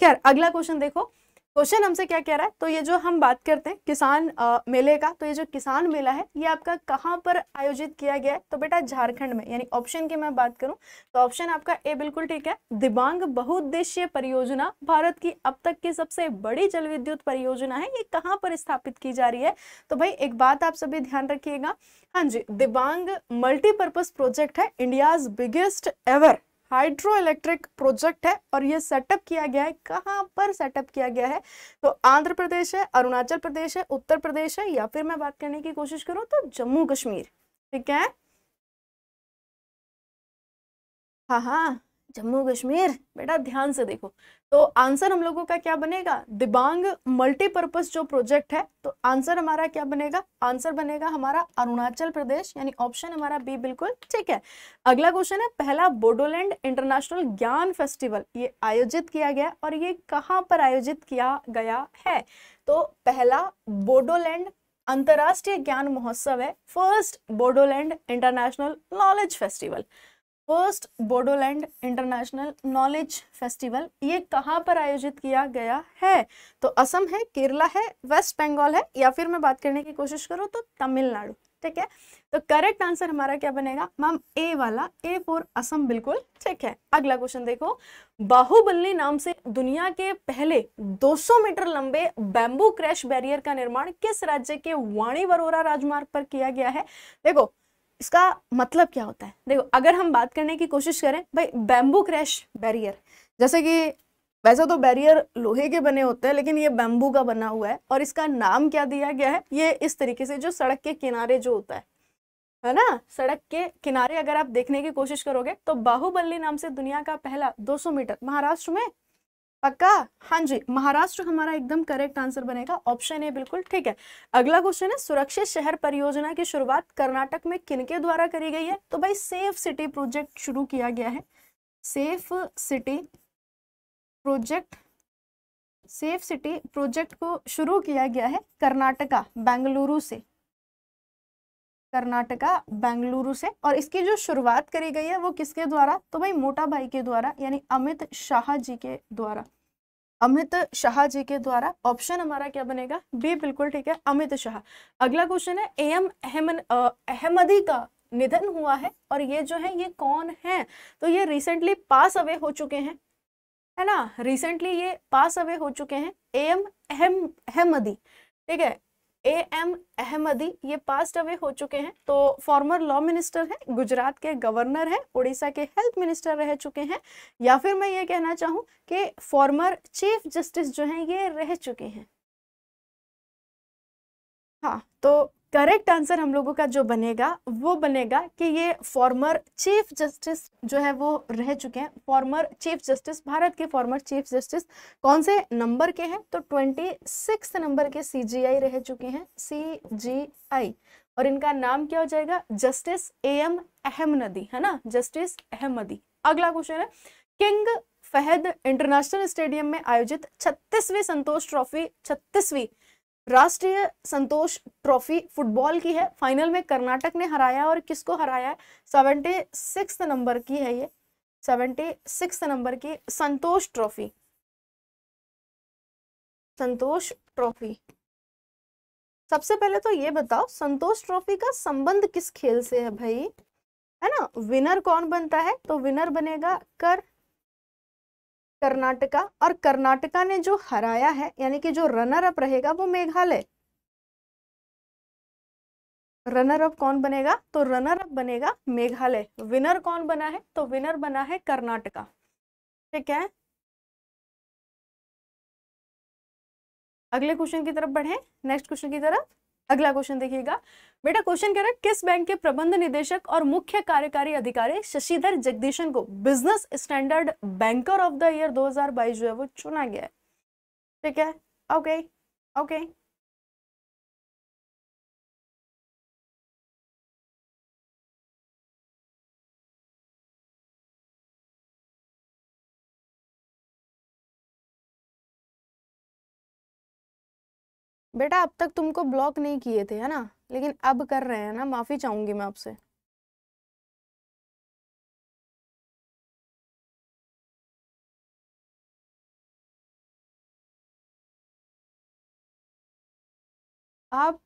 [SPEAKER 2] खैर अगला क्वेश्चन देखो क्वेश्चन हमसे क्या कह रहा है तो ये जो हम बात करते हैं किसान आ, मेले का तो ये जो किसान मेला है ये आपका कहाँ पर आयोजित किया गया है तो बेटा झारखंड में यानी ऑप्शन की मैं बात करूं तो ऑप्शन आपका ए बिल्कुल ठीक है दिबांग बहुउद्देश्य परियोजना भारत की अब तक की सबसे बड़ी जल विद्युत परियोजना है ये कहाँ पर स्थापित की जा रही है तो भाई एक बात आप सभी ध्यान रखिएगा हाँ जी दिबांग मल्टीपर्पज प्रोजेक्ट है India's biggest ever hydro electric project है और ये सेटअप किया गया है कहाँ पर सेटअप किया गया है तो आंध्र प्रदेश है अरुणाचल प्रदेश है उत्तर प्रदेश है या फिर मैं बात करने की कोशिश करूँ तो जम्मू कश्मीर ठीक है हाँ हाँ जम्मू कश्मीर बेटा ध्यान से देखो तो आंसर हम लोगों का क्या बनेगा दिबांग मल्टीपर्पज जो प्रोजेक्ट है तो आंसर हमारा क्या बनेगा आंसर बनेगा हमारा अरुणाचल प्रदेश यानी ऑप्शन हमारा बी बिल्कुल ठीक है अगला क्वेश्चन है पहला बोडोलैंड इंटरनेशनल ज्ञान फेस्टिवल ये आयोजित किया गया और ये कहाँ पर आयोजित किया गया है तो पहला बोडोलैंड अंतर्राष्ट्रीय ज्ञान महोत्सव है first Bodoland international knowledge festival first Bodoland international knowledge festival ये कहाँ पर आयोजित किया गया है तो असम है केरला है वेस्ट बंगाल है या फिर मैं बात करने की कोशिश करूँ तो तमिलनाडु ठीक है तो करेक्ट आंसर हमारा क्या बनेगा मैम ए वाला ए फॉर असम बिल्कुल ठीक है अगला क्वेश्चन देखो बाहुबली नाम से दुनिया के पहले 200 मीटर लंबे बैम्बू क्रैश बैरियर का निर्माण किस राज्य के वाणी वरोरा राजमार्ग पर किया गया है देखो इसका मतलब क्या होता है देखो अगर हम बात करने की कोशिश करें भाई बैम्बू क्रैश बैरियर जैसे कि वैसे तो बैरियर लोहे के बने होते हैं लेकिन ये बैम्बू का बना हुआ है और इसका नाम क्या दिया गया है ये इस तरीके से जो सड़क के किनारे जो होता है है ना सड़क के किनारे अगर आप देखने की कोशिश करोगे तो बाहुबली नाम से दुनिया का पहला 200 मीटर महाराष्ट्र में पक्का हाँ जी महाराष्ट्र हमारा एकदम करेक्ट आंसर बनेगा ऑप्शन ए बिल्कुल ठीक है अगला क्वेश्चन है सुरक्षित शहर परियोजना की शुरुआत कर्नाटक में किनके द्वारा करी गई है तो भाई सेफ सिटी प्रोजेक्ट शुरू किया गया है safe city project safe city project को शुरू किया गया है कर्नाटका बेंगलुरु से कर्नाटका बेंगलुरु से और इसकी जो शुरुआत करी गई है वो किसके द्वारा तो भाई मोटा भाई के द्वारा यानी अमित शाह जी के द्वारा अमित शाह जी के द्वारा ऑप्शन हमारा क्या बनेगा बी बिल्कुल ठीक है अमित शाह अगला क्वेश्चन है ए एम अहमन अहमदी का निधन हुआ है और ये जो है ये कौन है तो ये रिसेंटली पास अवे हो चुके हैं है ना रिसेंटली ये पास अवे हो चुके हैं ए एम अहमदी ठीक है ए एम अहमदी ये पास्ट अवे हो चुके हैं तो फॉर्मर लॉ मिनिस्टर हैं गुजरात के गवर्नर हैं उड़ीसा के हेल्थ मिनिस्टर रह चुके हैं या फिर मैं ये कहना चाहूँ कि फॉर्मर चीफ जस्टिस जो हैं ये रह चुके हैं हाँ तो करेक्ट आंसर हम लोगों का जो बनेगा वो बनेगा कि ये फॉर्मर चीफ जस्टिस जो है वो रह चुके हैं फॉर्मर चीफ जस्टिस भारत के फॉर्मर चीफ जस्टिस कौन से नंबर के हैं तो ट्वेंटी सिक्स नंबर के सीजीआई रह चुके हैं सीजीआई और इनका नाम क्या हो जाएगा जस्टिस ए एम अहमदी है ना जस्टिस अहमदी अगला क्वेश्चन है किंग फहद इंटरनेशनल स्टेडियम में आयोजित छत्तीसवीं संतोष ट्रॉफी छत्तीसवीं राष्ट्रीय संतोष ट्रॉफी फुटबॉल की है फाइनल में कर्नाटक ने हराया और किसको हराया है सेवेंटी सिक्स नंबर की है ये सेवेंटी सिक्स नंबर
[SPEAKER 1] की संतोष ट्रॉफी संतोष ट्रॉफी सबसे पहले तो ये बताओ संतोष ट्रॉफी का संबंध किस खेल से
[SPEAKER 2] है भाई है ना विनर कौन बनता है तो विनर बनेगा कर कर्नाटका और कर्नाटका ने जो हराया है यानी कि जो रनर अप रहेगा वो मेघालय रनर अप कौन बनेगा तो
[SPEAKER 1] रनर अप बनेगा मेघालय विनर कौन बना है तो विनर बना है कर्नाटका ठीक है अगले क्वेश्चन की तरफ बढ़े नेक्स्ट क्वेश्चन की तरफ अगला क्वेश्चन देखिएगा बेटा क्वेश्चन कह रहा है किस बैंक के प्रबंध
[SPEAKER 2] निदेशक और मुख्य कार्यकारी अधिकारी शशिधर जगदीशन को business standard banker
[SPEAKER 1] of the year 2022 जो है वो चुना गया है ठीक है ओके ओके बेटा अब तक तुमको ब्लॉक नहीं किए थे है ना लेकिन अब कर रहे हैं ना माफ़ी चाहूंगी मैं आपसे आप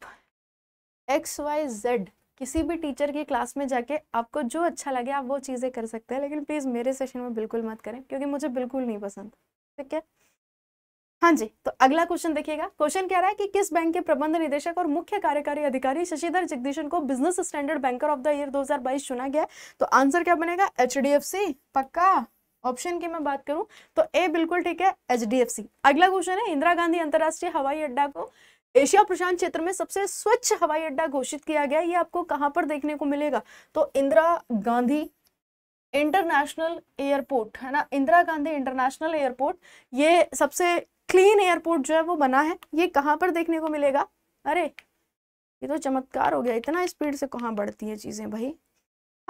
[SPEAKER 1] एक्स वाई जेड किसी भी टीचर की
[SPEAKER 2] क्लास में जाके आपको जो अच्छा लगे आप वो चीज़ें कर सकते हैं लेकिन प्लीज़ मेरे सेशन में बिल्कुल मत करें क्योंकि मुझे बिल्कुल नहीं पसंद ठीक है हाँ जी तो अगला क्वेश्चन देखिएगा क्वेश्चन कह रहा है कि किस बैंक के प्रबंध निदेशक और मुख्य कार्यकारी अधिकारी शशिधर जगदीशन को business standard banker of the year 2022 चुना गया तो आंसर क्या बनेगा एच पक्का ऑप्शन की मैं बात करूं तो ए बिल्कुल ठीक है एच अगला क्वेश्चन है इंदिरा गांधी अंतर्राष्ट्रीय हवाई अड्डा को एशिया प्रशांत क्षेत्र में सबसे स्वच्छ हवाई अड्डा घोषित किया गया ये आपको कहाँ पर देखने को मिलेगा तो इंदिरा गांधी इंटरनेशनल एयरपोर्ट है ना इंदिरा गांधी इंटरनेशनल एयरपोर्ट ये सबसे क्लीन एयरपोर्ट जो है वो बना है ये कहाँ पर देखने को मिलेगा अरे ये तो चमत्कार हो गया इतना स्पीड से कहाँ बढ़ती है चीज़ें भाई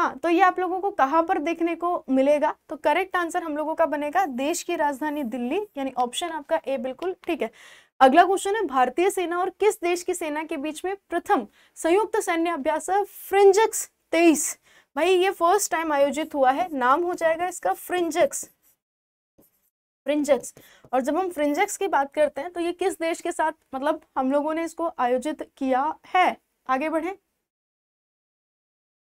[SPEAKER 2] हाँ तो ये आप लोगों को कहाँ पर देखने को मिलेगा तो करेक्ट आंसर हम लोगों का बनेगा देश की राजधानी दिल्ली यानी ऑप्शन आपका ए बिल्कुल ठीक है अगला क्वेश्चन है भारतीय सेना और किस देश की सेना के बीच में प्रथम संयुक्त सैन्य अभ्यास फ्रिंजक्स तेईस भाई ये फर्स्ट टाइम आयोजित हुआ है नाम हो जाएगा इसका फ्रिंजक्स फ्रिंजेक्स और जब हम फ्रिंजेक्स की बात करते हैं तो ये किस देश के साथ मतलब हम लोगों ने इसको आयोजित किया है आगे बढ़े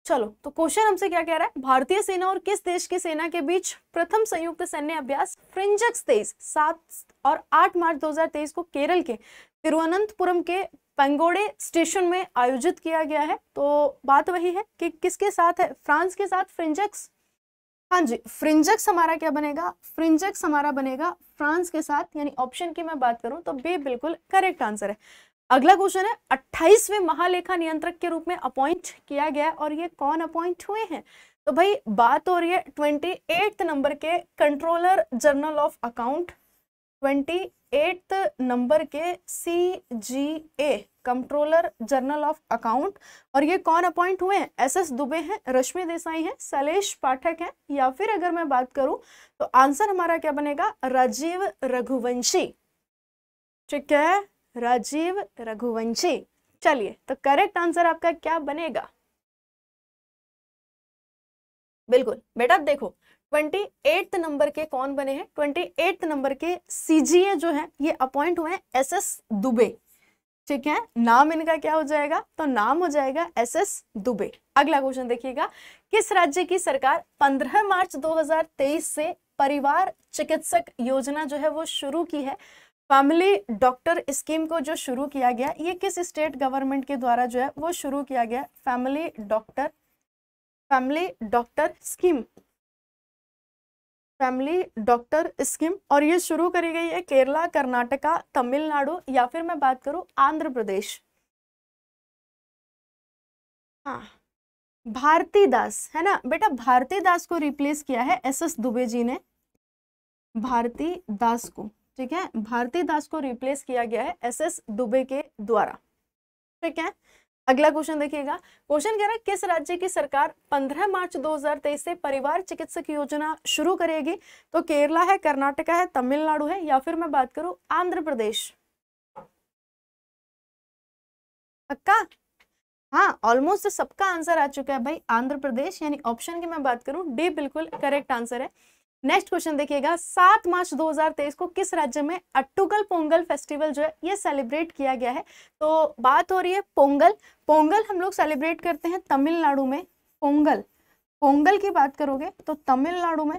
[SPEAKER 2] चलो तो क्वेश्चन हमसे क्या कह रहा है भारतीय सेना और किस देश की सेना के बीच प्रथम संयुक्त सैन्य अभ्यास फ्रिंजेक्स तेईस सात और आठ मार्च दो को केरल के तिरुवनंतपुरम के पेंगोड़े स्टेशन में आयोजित किया गया है तो बात वही है कि किसके साथ है फ्रांस के साथ फ्रिंजेक्स हाँ जी फ्रिंजक्स हमारा क्या बनेगा फ्रिंजक्स हमारा बनेगा फ्रांस के साथ यानी ऑप्शन की मैं बात करूं तो बी बिल्कुल करेक्ट आंसर है अगला क्वेश्चन है अट्ठाईसवें महालेखा नियंत्रक के रूप में अपॉइंट किया गया और ये कौन अपॉइंट हुए हैं तो भाई बात हो रही है ट्वेंटी एट्थ नंबर के controller general of account twenty eighth number के C G A controller general of account और ये कौन अपॉइंट हुए हैं एस एस दुबे हैं रश्मि देसाई हैं शैलेश पाठक हैं या फिर अगर मैं बात करूं तो आंसर हमारा क्या बनेगा राजीव रघुवंशी ठीक है राजीव रघुवंशी चलिए तो करेक्ट आंसर आपका क्या बनेगा बिल्कुल बेटा देखो ट्वेंटी एट नंबर के कौन बने हैं ट्वेंटी एट नंबर के सीजीए जो है ये अपॉइंट हुए हैं एस एस दुबे ठीक है नाम इनका क्या हो जाएगा तो नाम हो जाएगा एस एस दुबे अगला क्वेश्चन देखिएगा किस राज्य की सरकार 15 मार्च 2023 से परिवार चिकित्सक योजना जो है वो शुरू की है फैमिली डॉक्टर स्कीम को जो शुरू किया गया ये किस स्टेट गवर्नमेंट के द्वारा जो है वो शुरू किया गया family doctor family doctor scheme family doctor scheme और ये शुरू करी गई है केरला कर्नाटका तमिलनाडु या फिर मैं बात करूं आंध्र प्रदेश हाँ भारती दास है ना बेटा भारती दास को रिप्लेस किया है एस एस दुबे जी ने भारती दास को ठीक है भारती दास को रिप्लेस किया गया है एस एस दुबे के द्वारा ठीक है अगला क्वेश्चन देखिएगा क्वेश्चन कह रहा है किस राज्य की सरकार 15 मार्च 2023 से परिवार चिकित्सक योजना शुरू करेगी तो केरला है कर्नाटका है तमिलनाडु है या फिर मैं बात करूं आंध्र प्रदेश पक्का हाँ ऑलमोस्ट सबका आंसर आ चुका है भाई आंध्र प्रदेश यानी ऑप्शन की मैं बात करूं डी बिल्कुल करेक्ट आंसर है नेक्स्ट क्वेश्चन देखिएगा सात मार्च 2023 को किस राज्य में अट्टुगल पोंगल फेस्टिवल जो है ये सेलिब्रेट किया गया है तो बात हो रही है पोंगल पोंगल हम लोग सेलिब्रेट करते हैं तमिलनाडु में पोंगल पोंगल की बात करोगे तो तमिलनाडु में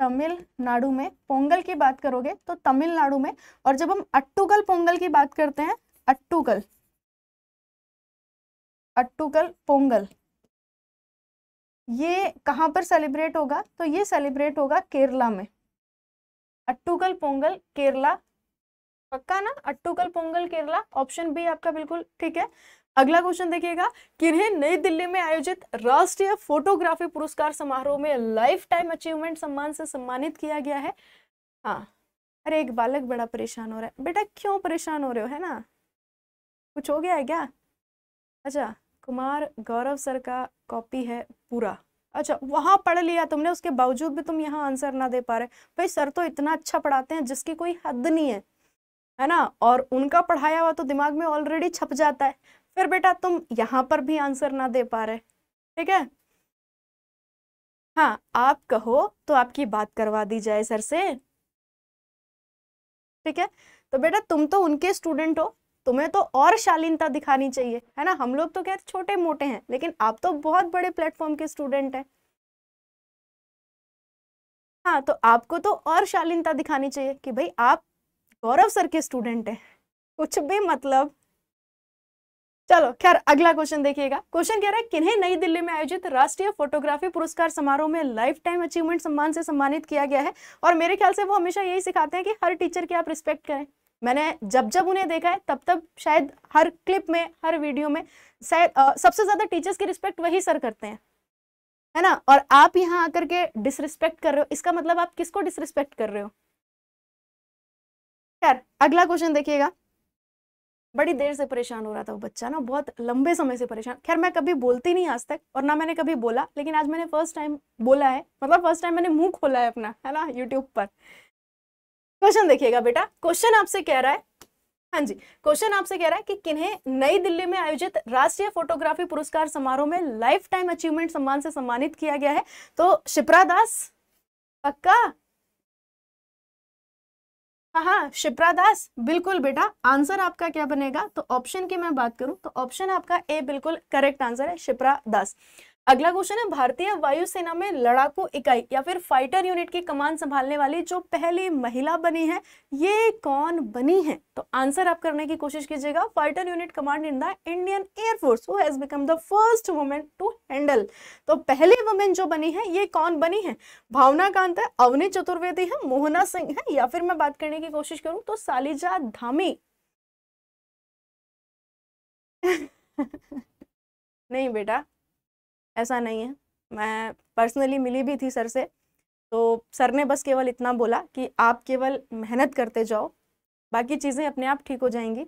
[SPEAKER 2] तमिलनाडु में पोंगल की बात करोगे तो तमिलनाडु में और जब हम अट्टुगल पोंगल की
[SPEAKER 1] बात करते हैं अट्टुगल अट्टुगल पोंगल ये कहाँ पर सेलिब्रेट होगा तो ये सेलिब्रेट होगा केरला
[SPEAKER 2] में अट्टुगल पोंगल केरला पक्का ना अट्टूकल पोंगल केरला ऑप्शन बी आपका बिल्कुल ठीक है अगला क्वेश्चन देखिएगा किन्हें नई दिल्ली में आयोजित राष्ट्रीय फोटोग्राफी पुरस्कार समारोह में लाइफ टाइम अचीवमेंट सम्मान से सम्मानित किया गया है हाँ अरे एक बालक बड़ा परेशान हो रहा है बेटा क्यों परेशान हो रहे हो है ना कुछ हो गया है क्या अच्छा कुमार गौरव सर का कॉपी है पूरा अच्छा वहाँ पढ़ लिया तुमने उसके बावजूद भी तुम यहाँ आंसर ना दे पा रहे भाई सर तो इतना अच्छा पढ़ाते हैं जिसकी कोई हद नहीं है है ना और उनका पढ़ाया हुआ तो दिमाग में ऑलरेडी छप जाता है फिर बेटा तुम यहाँ पर भी आंसर ना दे पा रहे ठीक है हाँ आप कहो तो आपकी बात करवा दी जाए सर से ठीक है तो बेटा तुम तो उनके स्टूडेंट हो तुम्हें तो और शालीनता दिखानी चाहिए है ना हम लोग तो कहते छोटे मोटे हैं लेकिन आप तो बहुत बड़े प्लेटफॉर्म के स्टूडेंट हैं हाँ तो आपको तो और शालीनता दिखानी चाहिए कि भाई आप गौरव सर के स्टूडेंट हैं कुछ भी मतलब चलो खैर अगला क्वेश्चन देखिएगा क्वेश्चन कह रहा है किन्हें नई दिल्ली में आयोजित राष्ट्रीय फोटोग्राफी पुरस्कार समारोह में लाइफ टाइम अचीवमेंट सम्मान से सम्मानित किया गया है और मेरे ख्याल से वो हमेशा यही सिखाते हैं कि हर टीचर की आप रिस्पेक्ट करें मैंने जब जब उन्हें देखा है तब तब शायद हर क्लिप में हर वीडियो में शायद सबसे ज़्यादा टीचर्स की रिस्पेक्ट वही सर करते हैं है ना और आप यहाँ आकर के डिसरिस्पेक्ट कर रहे हो इसका मतलब आप किसको डिसरिस्पेक्ट कर रहे हो खैर अगला क्वेश्चन देखिएगा बड़ी देर से परेशान हो रहा था वो बच्चा ना बहुत लंबे समय से परेशान खैर मैं कभी बोलती नहीं आज तक और ना मैंने कभी बोला लेकिन आज मैंने फर्स्ट टाइम बोला है मतलब फर्स्ट टाइम मैंने मुंह खोला है अपना है ना यूट्यूब पर क्वेश्चन देखिएगा बेटा क्वेश्चन आपसे कह रहा है हाँ जी क्वेश्चन आपसे कह रहा है कि किन्हें नई दिल्ली में आयोजित राष्ट्रीय फोटोग्राफी पुरस्कार समारोह में लाइफ टाइम अचीवमेंट सम्मान से सम्मानित किया गया है तो शिप्रा दास पक्का हाँ, हाँ शिप्रा दास बिल्कुल बेटा आंसर आपका क्या बनेगा तो ऑप्शन की मैं बात करूं तो ऑप्शन आपका ए बिल्कुल करेक्ट आंसर है शिप्रा दास अगला क्वेश्चन है भारतीय वायुसेना में लड़ाकू इकाई या फिर फाइटर यूनिट की कमान संभालने वाली जो पहली महिला बनी है ये कौन बनी है तो आंसर आप करने की कोशिश कीजिएगा fighter unit command in the Indian air force who has become the first women to handle तो पहली वुमेन जो बनी है ये कौन बनी है भावना कांत है अवनी चतुर्वेदी है मोहना सिंह है या फिर मैं बात करने की कोशिश करूं तो सालिजा धामी
[SPEAKER 1] नहीं बेटा ऐसा नहीं है मैं पर्सनली मिली भी थी सर से तो सर ने
[SPEAKER 2] बस केवल इतना बोला कि आप केवल मेहनत करते जाओ बाकी चीज़ें अपने आप ठीक हो जाएंगी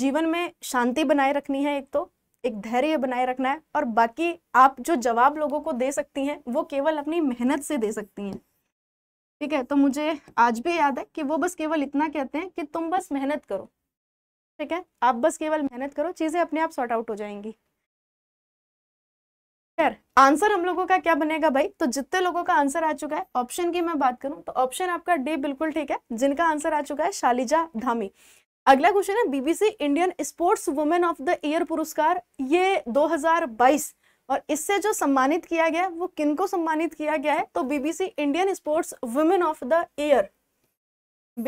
[SPEAKER 2] जीवन में शांति बनाए रखनी है एक तो एक धैर्य बनाए रखना है और बाकी आप जो जवाब लोगों को दे सकती हैं वो केवल अपनी मेहनत से दे सकती हैं ठीक है तो मुझे आज भी याद है कि वो बस केवल इतना कहते हैं कि तुम बस मेहनत करो ठीक है आप बस केवल मेहनत करो चीज़ें अपने आप सॉर्ट आउट हो जाएंगी आंसर हम लोगों का क्या बनेगा भाई तो जितने लोगों का आंसर आ चुका है ऑप्शन की मैं बात करूं तो ऑप्शन आपका डी बिल्कुल ठीक है जिनका आंसर आ चुका है शालिजा धामी अगला क्वेश्चन है BBC Indian sports women of the year पुरस्कार ये 2022 और इससे जो सम्मानित किया गया वो किनको सम्मानित किया गया है तो BBC Indian sports women of the year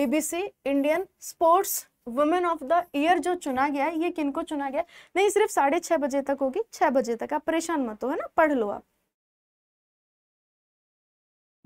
[SPEAKER 2] BBC Indian sports women of the year जो चुना गया है ये किनको चुना गया नहीं सिर्फ साढ़े छह बजे तक होगी छह बजे तक आप परेशान मत हो है ना पढ़ लो आप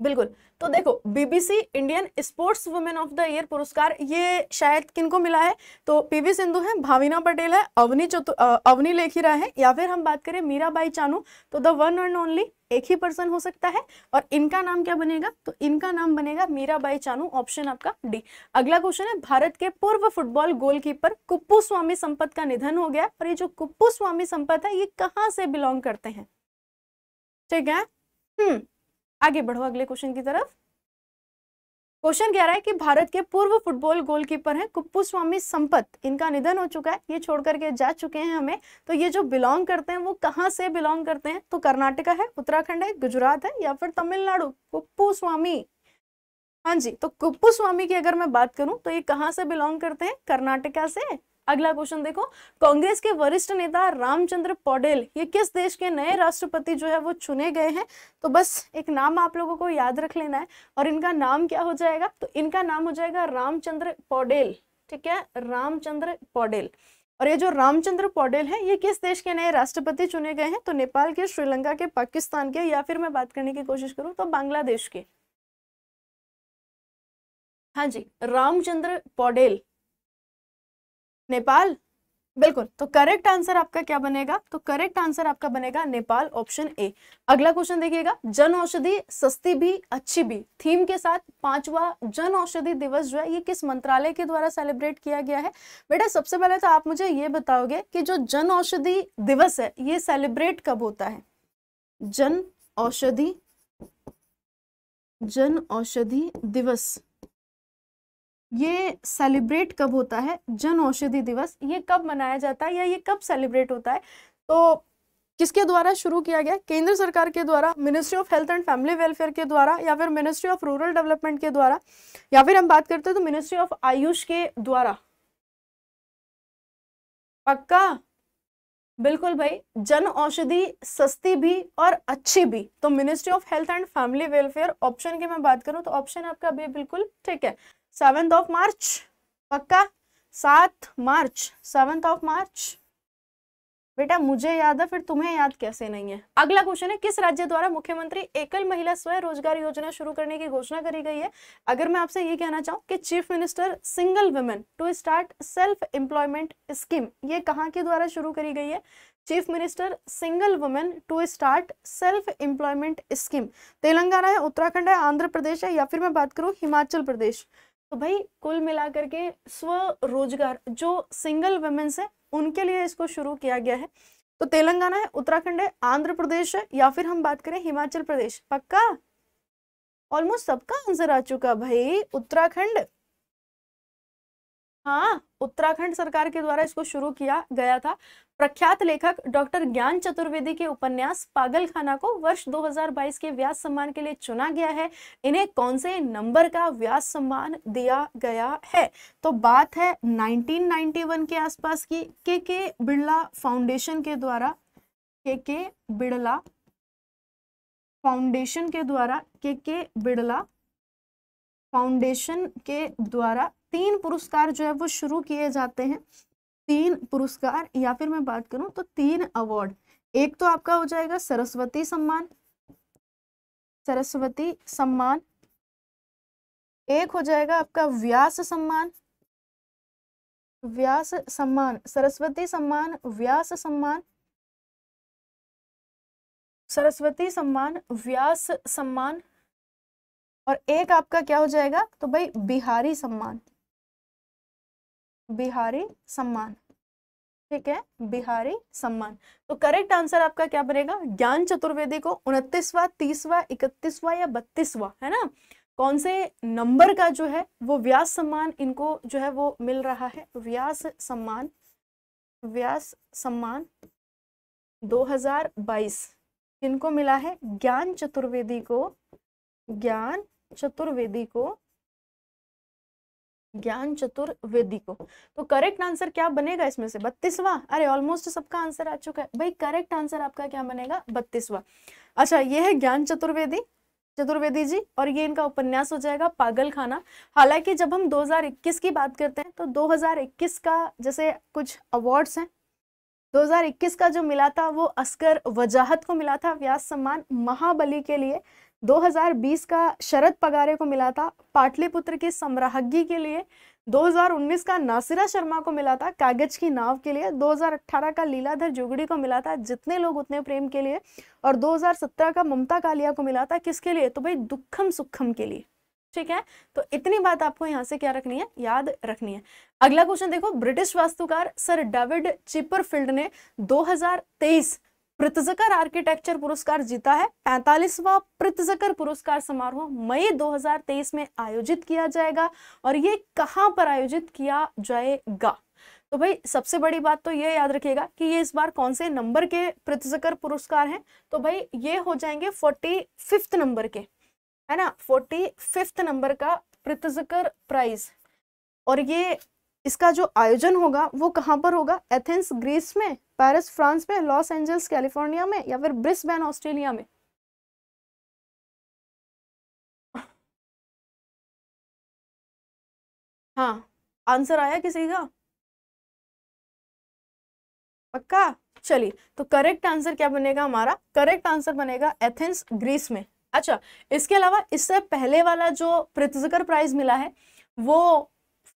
[SPEAKER 2] बिल्कुल तो देखो BBC Indian sports women of the year पुरस्कार ये शायद किनको मिला है तो पीवी सिंधु है भाविना पटेल है अवनी चतु अवनी लेखीरा है या फिर हम बात करें मीराबाई चानू तो द वन एंड ओनली एक ही पर्सन हो सकता है और इनका नाम क्या बनेगा तो इनका नाम बनेगा मीराबाई चानू ऑप्शन आपका डी अगला क्वेश्चन है भारत के पूर्व football goalkeeper Kuppuswamy Sampath का निधन हो गया और ये जो कुप्पू स्वामी संपत है ये कहाँ से बिलोंग करते हैं ठीक है हम्म आगे बढ़ो अगले क्वेश्चन की तरफ क्वेश्चन कह रहा है कि भारत के पूर्व फुटबॉल गोलकीपर हैं कुप्पू स्वामी संपत इनका निधन हो चुका है ये छोड़ करके जा चुके हैं हमें तो ये जो बिलोंग करते हैं वो कहाँ से बिलोंग करते हैं तो कर्नाटका है उत्तराखंड है गुजरात है या फिर तमिलनाडु कुप्पू स्वामी हाँ जी तो कुप्पू स्वामी की अगर मैं बात करूं तो ये कहाँ से बिलोंग करते हैं कर्नाटका से अगला क्वेश्चन देखो कांग्रेस के वरिष्ठ नेता रामचंद्र पौडेल ये किस देश के नए राष्ट्रपति जो है वो चुने गए हैं तो बस एक नाम आप लोगों को याद रख लेना है और इनका नाम क्या हो जाएगा तो इनका नाम हो जाएगा रामचंद्र पौडेल ठीक है रामचंद्र पौडेल और ये जो रामचंद्र पौडेल है ये किस देश के नए राष्ट्रपति चुने गए हैं तो नेपाल के श्रीलंका के पाकिस्तान के या फिर मैं बात करने की कोशिश करूं तो बांग्लादेश के हाँ जी रामचंद्र पौडेल नेपाल बिल्कुल तो करेक्ट आंसर आपका क्या बनेगा तो करेक्ट आंसर आपका बनेगा नेपाल ऑप्शन ए अगला क्वेश्चन देखिएगा जन औषधि सस्ती भी अच्छी भी थीम के साथ पांचवा जन औषधि दिवस जो है ये किस मंत्रालय के द्वारा सेलिब्रेट किया गया है बेटा सबसे पहले तो आप मुझे ये बताओगे कि जो जन औषधि दिवस है ये सेलिब्रेट कब होता है जन औषधि जन औषधि दिवस ये सेलिब्रेट कब होता है जन औषधि दिवस ये कब मनाया जाता है या ये कब सेलिब्रेट होता है तो किसके द्वारा शुरू किया गया केंद्र सरकार के द्वारा ministry of health and family welfare के द्वारा या फिर मिनिस्ट्री ऑफ रूरल डेवलपमेंट के द्वारा या फिर हम बात करते हैं तो मिनिस्ट्री ऑफ आयुष के द्वारा पक्का बिल्कुल भाई जन औषधि सस्ती भी और अच्छी भी तो ministry of health and family welfare option की मैं बात करूं तो ऑप्शन आपका भी बिल्कुल ठीक है सेवेंथ ऑफ मार्च पक्का सात मार्च सेवेंथ ऑफ मार्च बेटा मुझे याद है फिर तुम्हें याद कैसे नहीं है अगला क्वेश्चन है किस राज्य द्वारा मुख्यमंत्री एकल महिला स्वयं रोजगार योजना शुरू करने की घोषणा करी गई है अगर मैं आपसे ये कहना चाहूँ कि chief minister single women to start self employment scheme ये कहाँ के द्वारा शुरू करी गई है chief minister single women to start self employment scheme Telangana है उत्तराखंड है आंध्र प्रदेश है या फिर मैं बात करूँ हिमाचल प्रदेश तो भाई कुल मिलाकर के स्वरोजगार जो सिंगल वेमेन्स है उनके लिए इसको शुरू किया गया है तो तेलंगाना है उत्तराखंड है आंध्र प्रदेश है या फिर हम बात करें हिमाचल प्रदेश पक्का ऑलमोस्ट सबका आंसर आ चुका भाई उत्तराखंड हाँ उत्तराखंड सरकार के द्वारा इसको शुरू किया गया था प्रख्यात लेखक डॉक्टर ज्ञान चतुर्वेदी के उपन्यास पागलखाना को वर्ष 2022 के व्यास सम्मान के लिए चुना गया है इन्हें कौन से नंबर का व्यास सम्मान दिया गया है तो बात है 1991 के आसपास की के के बिड़ला फाउंडेशन के द्वारा के के बिड़ला फाउंडेशन के द्वारा के के बिड़ला फाउंडेशन के द्वारा तीन पुरस्कार जो है वो शुरू किए जाते हैं तीन पुरस्कार या फिर मैं बात करूं तो तीन अवार्ड एक तो आपका
[SPEAKER 1] हो जाएगा सरस्वती सम्मान सरस्वती सम्मान एक हो जाएगा आपका व्यास सम्मान व्यास सम्मान सरस्वती सम्मान व्यास सम्मान सरस्वती सम्मान व्यास सम्मान और एक आपका क्या हो जाएगा तो भाई बिहारी सम्मान
[SPEAKER 2] बिहारी सम्मान ठीक है हम्म। बिहारी सम्मान तो करेक्ट आंसर आपका क्या बनेगा ज्ञान चतुर्वेदी को उनतीसवा तीसवा इकतीसवा या बत्तीसवा है ना कौन से नंबर का जो है वो व्यास सम्मान इनको जो है वो मिल रहा है व्यास सम्मान व्यास सम्मान 2022 इनको मिला है ज्ञान चतुर्वेदी को ज्ञान चतुर्वेदी को ज्ञान चतुर्वेदी को तो करेक्ट आंसर क्या बनेगा इसमें से बत्तीसवा अरे ऑलमोस्ट सबका आंसर आ चुका है भाई करेक्ट आंसर आपका क्या बनेगा बत्तीसवा अच्छा ये है ज्ञान चतुर्वेदी चतुर्वेदी जी और ये इनका उपन्यास हो जाएगा पागल खाना हालांकि जब हम 2021 की बात करते हैं तो 2021 का जैसे कुछ अवार्ड्स हैं 2021 का जो मिला था वो अस्कर वजाहत को मिला था व्यास सम्मान महाबली के लिए 2020 का शरद पगारे को मिला था पाटलिपुत्र की सम्राहगी के लिए 2019 का नासिरा शर्मा को मिला था कागज की नाव के लिए 2018 का लीलाधर जोगड़ी को मिला था जितने लोग उतने प्रेम के लिए और 2017 का ममता कालिया को मिला था किसके लिए तो भाई दुखम सुखम के लिए ठीक है तो इतनी बात आपको यहाँ से क्या रखनी है याद रखनी है अगला क्वेश्चन देखो ब्रिटिश वास्तुकार सर डेविड चिपरफील्ड ने दो प्रितजकर आर्किटेक्चर पुरस्कार जीता है पैंतालीसवा प्रितजकर पुरस्कार समारोह मई 2023 में आयोजित किया जाएगा और ये कहां पर आयोजित किया जाएगा तो भाई सबसे बड़ी बात तो ये याद रखिएगा कि ये इस बार कौन से नंबर के प्रितजकर पुरस्कार हैं तो भाई ये हो जाएंगे फोर्टी फिफ्थ नंबर के है ना फोर्टी फिफ्थ नंबर का प्रितजकर प्राइज और ये इसका जो आयोजन होगा वो कहाँ पर होगा एथेंस ग्रीस में पेरिस फ्रांस में लॉस एंजल्स कैलिफोर्निया में
[SPEAKER 1] या फिर ब्रिस्बेन ऑस्ट्रेलिया में हाँ आंसर आया किसी का पक्का चलिए तो करेक्ट आंसर क्या बनेगा
[SPEAKER 2] हमारा करेक्ट आंसर बनेगा एथेंस ग्रीस में अच्छा इसके अलावा इससे पहले वाला जो प्रतिजकर प्राइज मिला है वो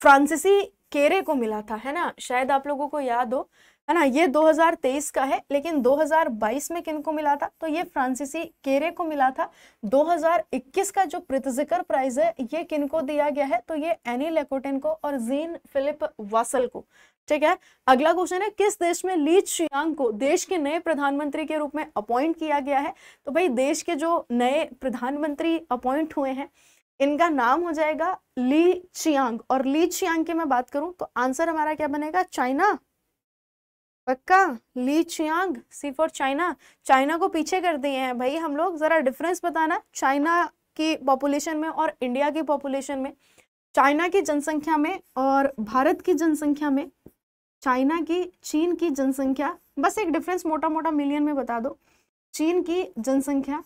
[SPEAKER 2] फ्रांसीसी केरे को मिला था है ना शायद आप लोगों को याद हो है ना ये 2023 का है लेकिन 2022 में किन को मिला था तो ये फ्रांसीसी केरे को मिला था 2021 का जो प्रितजिकर प्राइज है ये किन को दिया गया है तो ये एनी लेकोटेन को और जीन फिलिप वासल को ठीक है अगला क्वेश्चन है किस देश में ली शियांग को देश के नए प्रधानमंत्री के रूप में अपॉइंट किया गया है तो भाई देश के जो नए प्रधानमंत्री अपॉइंट हुए हैं इनका नाम हो जाएगा ली चियांग और ली चियांग की मैं बात करूं तो आंसर हमारा क्या बनेगा चाइना पक्का Li Qiang C for China China को पीछे कर दिए हैं भाई हम लोग ज़रा डिफरेंस बताना चाइना की पॉपुलेशन में और इंडिया की पॉपुलेशन में चाइना की जनसंख्या में और भारत की जनसंख्या में चाइना की चीन की जनसंख्या बस एक डिफरेंस मोटा मोटा मिलियन में बता दो चीन की जनसंख्या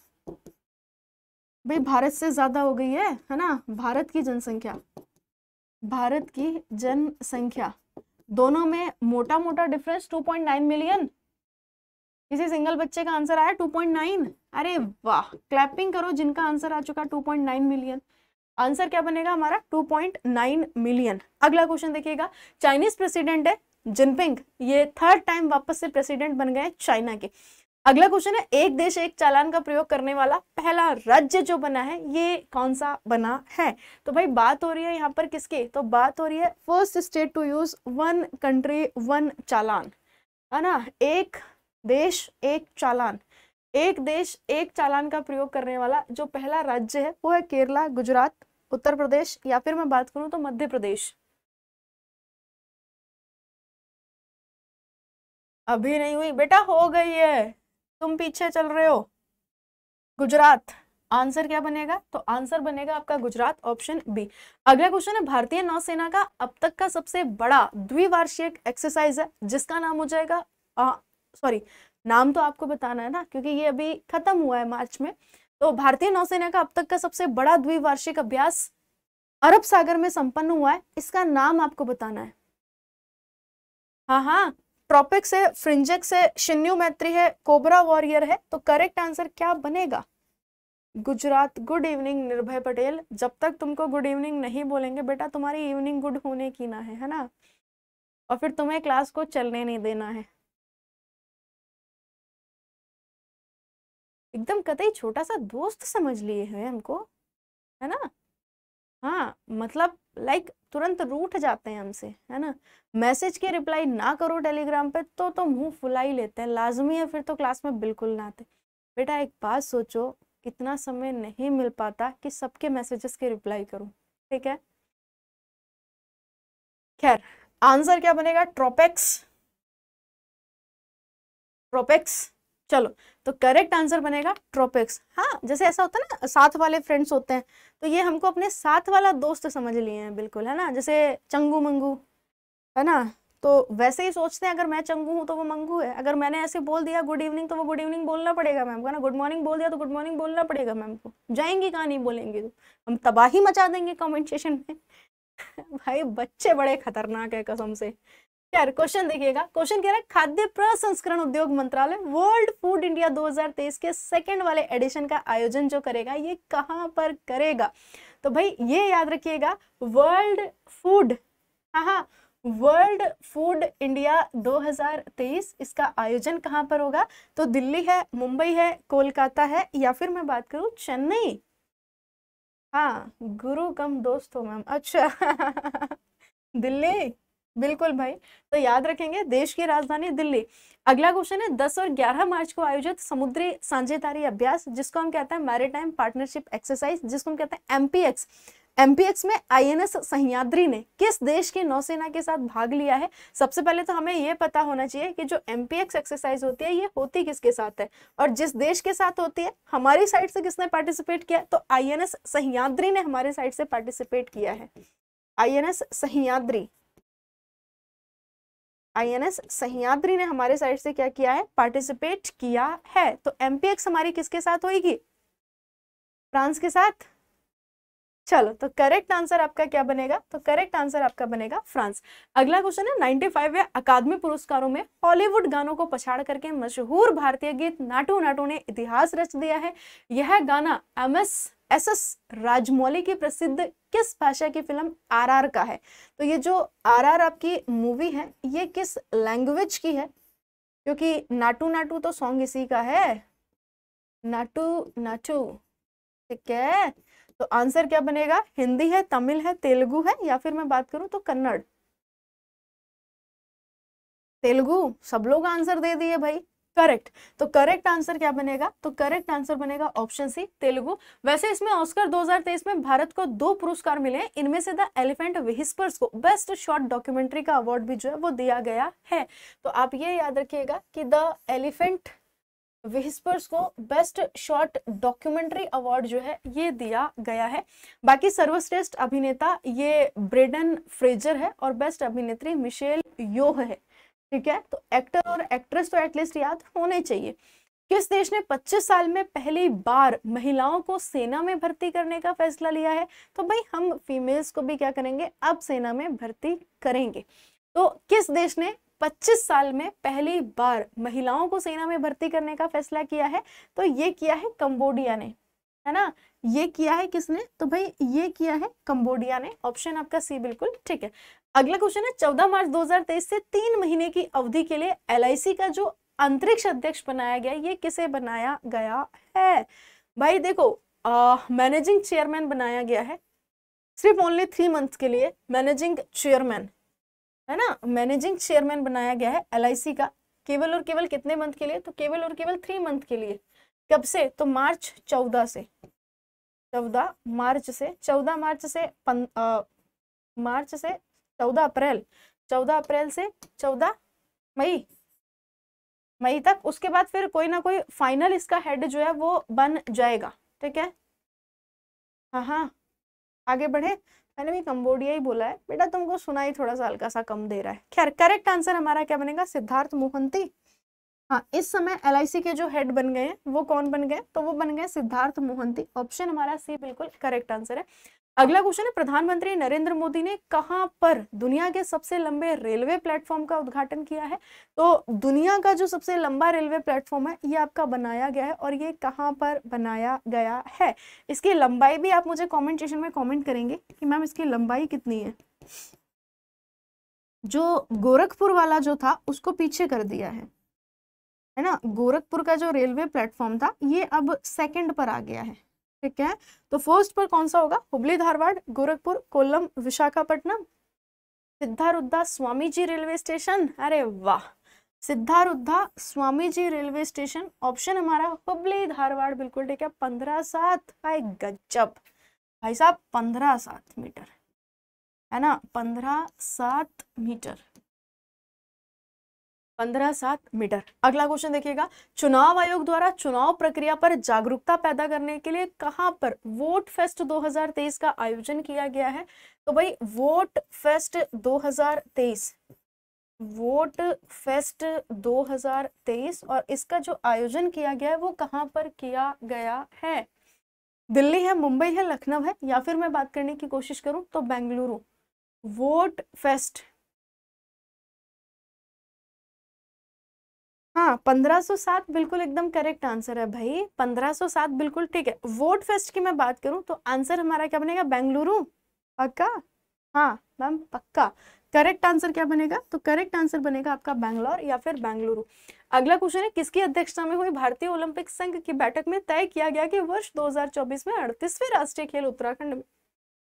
[SPEAKER 2] भाई भारत से ज़्यादा हो गई है है ना भारत की जनसंख्या भारत की जनसंख्या दोनों में मोटा मोटा डिफरेंस 2.9 मिलियन किसी सिंगल बच्चे का आंसर आया 2.9 अरे वाह क्लैपिंग करो जिनका आंसर आ चुका 2.9 मिलियन आंसर क्या बनेगा हमारा 2.9 मिलियन अगला क्वेश्चन देखिएगा चाइनीज प्रेसिडेंट है जिनपिंग ये थर्ड टाइम वापस से प्रेसिडेंट बन गए चाइना के अगला क्वेश्चन है एक देश एक चालान का प्रयोग करने वाला पहला राज्य जो बना है ये कौन सा बना है तो भाई बात हो रही है यहाँ पर किसकी तो बात हो रही है first state to use one country one चालान है ना एक देश एक चालान एक देश एक चालान का प्रयोग करने वाला जो पहला राज्य है वो है केरला गुजरात
[SPEAKER 1] उत्तर प्रदेश या फिर मैं बात करूं तो मध्य प्रदेश अभी नहीं हुई बेटा हो गई है तुम पीछे चल रहे हो गुजरात आंसर क्या बनेगा तो आंसर बनेगा आपका
[SPEAKER 2] गुजरात ऑप्शन बी अगला क्वेश्चन है भारतीय नौसेना का अब तक का सबसे बड़ा द्विवार्षिक एक्सरसाइज है जिसका नाम हो जाएगा सॉरी नाम तो आपको बताना है ना क्योंकि ये अभी खत्म हुआ है मार्च में तो भारतीय नौसेना का अब तक का सबसे बड़ा द्विवार्षिक अभ्यास अरब सागर में संपन्न हुआ है इसका नाम आपको बताना है हाँ हाँ ट्रॉपिक्स है फ्रिंजेक्स है शिन्यू मैत्री है कोबरा वॉरियर है तो करेक्ट आंसर क्या बनेगा गुजरात गुड इवनिंग निर्भय पटेल जब तक तुमको गुड इवनिंग नहीं बोलेंगे बेटा तुम्हारी इवनिंग गुड होने की ना है है ना
[SPEAKER 1] और फिर तुम्हें क्लास को चलने नहीं देना है एकदम कतई छोटा सा दोस्त समझ लिए हैं हमको है ना
[SPEAKER 2] हाँ मतलब लाइक तुरंत रूठ जाते हैं हमसे है ना मैसेज की रिप्लाई ना करो टेलीग्राम पे तो तो मुंह फुला ही लेते हैं लाजमी है फिर तो क्लास में बिल्कुल ना आते बेटा एक बात सोचो इतना समय नहीं मिल पाता कि सबके मैसेजेस
[SPEAKER 1] की रिप्लाई करूं ठीक है खैर आंसर क्या बनेगा ट्रोपेक्स ट्रोपेक्स चलो
[SPEAKER 2] तो करेक्ट आंसर बनेगा ट्रॉपिक्स हाँ जैसे ऐसा होता है ना साथ वाले फ्रेंड्स होते हैं तो ये हमको अपने साथ वाला दोस्त समझ लिए हैं बिल्कुल है ना जैसे चंगू मंगू है ना तो वैसे ही सोचते हैं अगर मैं चंगू हूँ तो वो मंगू है अगर मैंने ऐसे बोल दिया गुड इवनिंग तो वो गुड इवनिंग बोलना पड़ेगा मैम को ना गुड मॉर्निंग बोल दिया तो गुड मॉर्निंग बोलना पड़ेगा मैम को जाएंगी कहाँ नहीं बोलेंगे तो हम तबाही मचा देंगे कॉमेंट सेशन में भाई बच्चे बड़े खतरनाक है कसम से यार क्वेश्चन देखिएगा क्वेश्चन कह रहा है खाद्य प्रसंस्करण उद्योग मंत्रालय वर्ल्ड फूड इंडिया 2023 के सेकंड वाले एडिशन का आयोजन जो करेगा ये कहां पर करेगा तो भाई ये याद रखिएगा वर्ल्ड फूड हाँ हाँ वर्ल्ड फूड इंडिया 2023 इसका आयोजन कहां पर होगा तो दिल्ली है मुंबई है कोलकाता है या फिर मैं बात करूँ चेन्नई हाँ गुरु कम दोस्त हो मैम अच्छा दिल्ली बिल्कुल भाई तो याद रखेंगे देश की राजधानी दिल्ली अगला क्वेश्चन है 10 और 11 मार्च को आयोजित समुद्री साझेदारी अभ्यास जिसको हम कहते हैं मैरिटाइम पार्टनरशिप एक्सरसाइज जिसको हम कहते हैं एमपीएक्स एमपीएक्स में आईएनएस सहयाद्री ने किस देश की नौसेना के साथ भाग लिया है सबसे पहले तो हमें यह पता होना चाहिए कि जो एमपीएक्स एक्सरसाइज होती है ये होती किसके साथ है और जिस देश के साथ होती है हमारी साइड से किसने पार्टिसिपेट किया तो आईएनएस सहयाद्री ने हमारे साइड से पार्टिसिपेट किया है आईएनएस सहयाद्री आईएनएस सहयाद्री ने हमारे साइड से क्या किया है पार्टिसिपेट किया है तो एमपीएक्स हमारी किसके साथ होगी फ्रांस के साथ चलो तो करेक्ट आंसर आपका क्या बनेगा तो करेक्ट आंसर आपका बनेगा फ्रांस अगला क्वेश्चन है नाइनटी फाइव अकादमी पुरस्कारों में हॉलीवुड गानों को पछाड़ करके मशहूर भारतीय गीत नाटो नाटो ने इतिहास रच दिया है यह गाना M S S S Rajamouli की प्रसिद्ध किस भाषा की फिल्म आरआर का है तो ये जो आरआर आपकी मूवी है ये किस लैंग्वेज की है क्योंकि नाटू नाटू तो सॉन्ग इसी का है नाटू नाटू ठीक है तो आंसर क्या बनेगा हिंदी है तमिल है तेलुगु है या फिर मैं बात करूं तो कन्नड़ तेलुगु सब लोग आंसर दे दिए भाई करेक्ट तो करेक्ट आंसर क्या बनेगा तो करेक्ट आंसर बनेगा ऑप्शन सी तेलुगु वैसे इसमें ऑस्कर 2023 में भारत को दो पुरस्कार मिले इनमें से द एलिफेंट विहिस्पर्स को बेस्ट शॉर्ट डॉक्यूमेंट्री का अवार्ड भी जो है वो दिया गया है तो आप ये याद रखिएगा कि द एलिफेंट विस्पर्स को बेस्ट शॉर्ट डॉक्यूमेंट्री अवार्ड जो है ये दिया गया है बाकी सर्वश्रेष्ठ अभिनेता ये ब्रेडन फ्रेजर है और बेस्ट अभिनेत्री मिशेल योह है ठीक है तो एक्टर और एक्ट्रेस तो एटलीस्ट याद होने चाहिए किस देश ने 25 साल में पहली बार महिलाओं को सेना में भर्ती करने का फैसला लिया है तो भाई हम फीमेल्स को भी क्या करेंगे अब सेना में भर्ती करेंगे तो किस देश ने 25 साल में पहली बार महिलाओं को सेना में भर्ती करने का फैसला किया है तो ये किया है कंबोडिया ने है ना ये किया है किसने तो भाई ये किया है कंबोडिया ने ऑप्शन आपका सी बिल्कुल ठीक है अगला क्वेश्चन है 14 मार्च 2023 से तीन महीने की अवधि के लिए एल का जो अंतरिक्ष अध्यक्ष बनाया गया ये किसे बनाया गया है भाई देखो मैनेजिंग चेयरमैन बनाया गया है सिर्फ ओनली थ्री मंथ्स के लिए मैनेजिंग चेयरमैन है ना मैनेजिंग चेयरमैन बनाया गया है एल का केवल और केवल कितने मंथ के लिए तो केवल और केवल थ्री मंथ के लिए कब से तो मार्च चौदह से चौदह मार्च से चौदह मार्च से पन, आ, मार्च से चौदह अप्रैल चौदह अप्रैल से चौदह मई मई तक उसके बाद फिर कोई ना कोई फाइनल इसका हेड जो है वो बन जाएगा ठीक है हाँ हाँ आगे बढ़े मैंने भी कंबोडिया ही बोला है बेटा तुमको सुना ही थोड़ा सा हल्का सा कम दे रहा है खैर करेक्ट आंसर हमारा क्या बनेगा सिद्धार्थ मोहंती हाँ इस समय एल के जो हेड बन गए हैं वो कौन बन गए तो वो बन गए सिद्धार्थ मोहंती ऑप्शन हमारा सी बिल्कुल करेक्ट आंसर है अगला क्वेश्चन है प्रधानमंत्री नरेंद्र मोदी ने कहां पर दुनिया के सबसे लंबे रेलवे प्लेटफॉर्म का उद्घाटन किया है तो दुनिया का जो सबसे लंबा रेलवे प्लेटफॉर्म है ये आपका बनाया गया है और ये कहां पर बनाया गया है इसकी लंबाई भी आप मुझे कमेंट सेशन में कमेंट करेंगे कि मैम इसकी लंबाई कितनी है जो गोरखपुर वाला जो था उसको पीछे कर दिया है है ना गोरखपुर का जो रेलवे प्लेटफॉर्म था ये अब सेकेंड पर आ गया है ठीक है तो फर्स्ट पर कौन सा होगा हुबली धारवाड़ गोरखपुर कोल्लम विशाखापट्टनम सिद्धारुद्धा स्वामी जी रेलवे स्टेशन अरे वाह Siddharudha Swami ji railway station option हमारा हुबली धारवाड़ बिल्कुल ठीक है पंद्रह सात भाई गजब भाई साहब पंद्रह सात मीटर है ना पंद्रह सात मीटर पंद्रह सात मीटर अगला क्वेश्चन देखिएगा चुनाव आयोग द्वारा चुनाव प्रक्रिया पर जागरूकता पैदा करने के लिए कहाँ पर वोट फेस्ट 2023 का आयोजन किया गया है तो भाई वोट फेस्ट 2023 वोट फेस्ट 2023 और इसका जो आयोजन किया गया है वो कहां पर किया गया है दिल्ली है मुंबई है लखनऊ है या फिर मैं बात
[SPEAKER 1] करने की कोशिश करूं तो बेंगलुरु वोट फेस्ट हाँ 1507 बिल्कुल एकदम करेक्ट
[SPEAKER 2] आंसर है भाई 1507 बिल्कुल ठीक है वोट फेस्ट की मैं बात करूं तो आंसर हमारा क्या बनेगा बेंगलुरु पक्का हाँ मैम पक्का करेक्ट आंसर क्या बनेगा तो करेक्ट आंसर बनेगा आपका बैंगलोर या फिर बेंगलुरु अगला क्वेश्चन है किसकी अध्यक्षता में हुई भारतीय ओलंपिक संघ की बैठक में तय किया गया कि वर्ष 2024 में अड़तीसवें राष्ट्रीय खेल उत्तराखंड में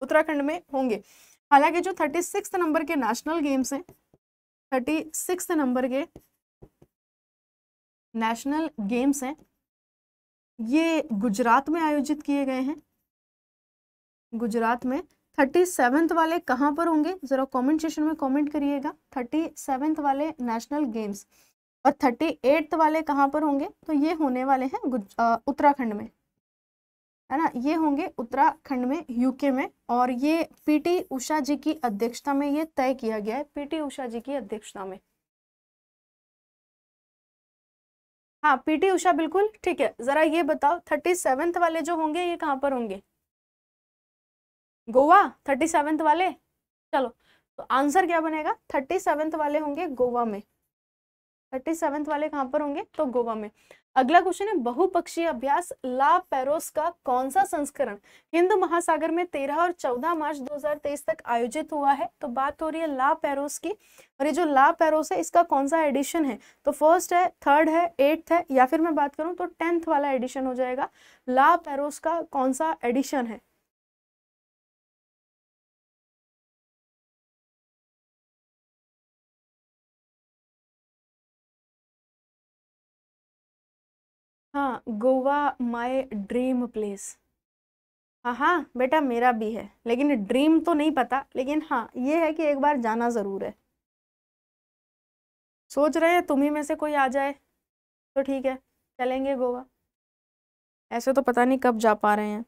[SPEAKER 2] उत्तराखंड में होंगे हालांकि जो थर्टी नंबर के नेशनल गेम्स हैं
[SPEAKER 1] थर्टी नंबर के नेशनल गेम्स हैं ये गुजरात में आयोजित किए गए हैं गुजरात
[SPEAKER 2] में थर्टी सेवेंथ वाले कहाँ पर होंगे ज़रा कमेंट सेशन में कमेंट करिएगा थर्टी सेवेंथ वाले नेशनल गेम्स और थर्टी एट्थ वाले कहाँ पर होंगे तो ये होने वाले हैं उत्तराखंड में है ना ये होंगे उत्तराखंड में यूके में और ये पीटी उषा जी की अध्यक्षता में ये तय किया गया है पीटी उषा जी की अध्यक्षता
[SPEAKER 1] में हाँ पीटी उषा बिल्कुल ठीक है जरा ये बताओ थर्टी सेवेंथ वाले जो होंगे ये कहाँ पर होंगे
[SPEAKER 2] गोवा थर्टी सेवेंथ वाले चलो तो आंसर क्या बनेगा थर्टी सेवेंथ वाले होंगे गोवा में थर्टी सेवेंथ वाले कहाँ पर होंगे तो गोवा में अगला क्वेश्चन है बहुपक्षीय अभ्यास ला पेरोस का कौन सा संस्करण हिंद महासागर में 13 और 14 मार्च 2023 तक आयोजित हुआ है तो बात हो रही है ला पेरोस की और ये जो ला पेरोस है इसका कौन सा एडिशन है तो फर्स्ट है थर्ड है एट्थ है या फिर मैं बात करूं तो टेंथ
[SPEAKER 1] वाला एडिशन हो जाएगा ला पेरोस का कौन सा एडिशन है हाँ गोवा माय ड्रीम प्लेस हाँ हाँ बेटा मेरा भी है
[SPEAKER 2] लेकिन ड्रीम तो नहीं पता लेकिन हाँ ये है कि एक बार जाना ज़रूर है
[SPEAKER 1] सोच रहे हैं तुम ही में से कोई आ जाए तो ठीक है चलेंगे गोवा ऐसे तो पता नहीं कब जा पा रहे हैं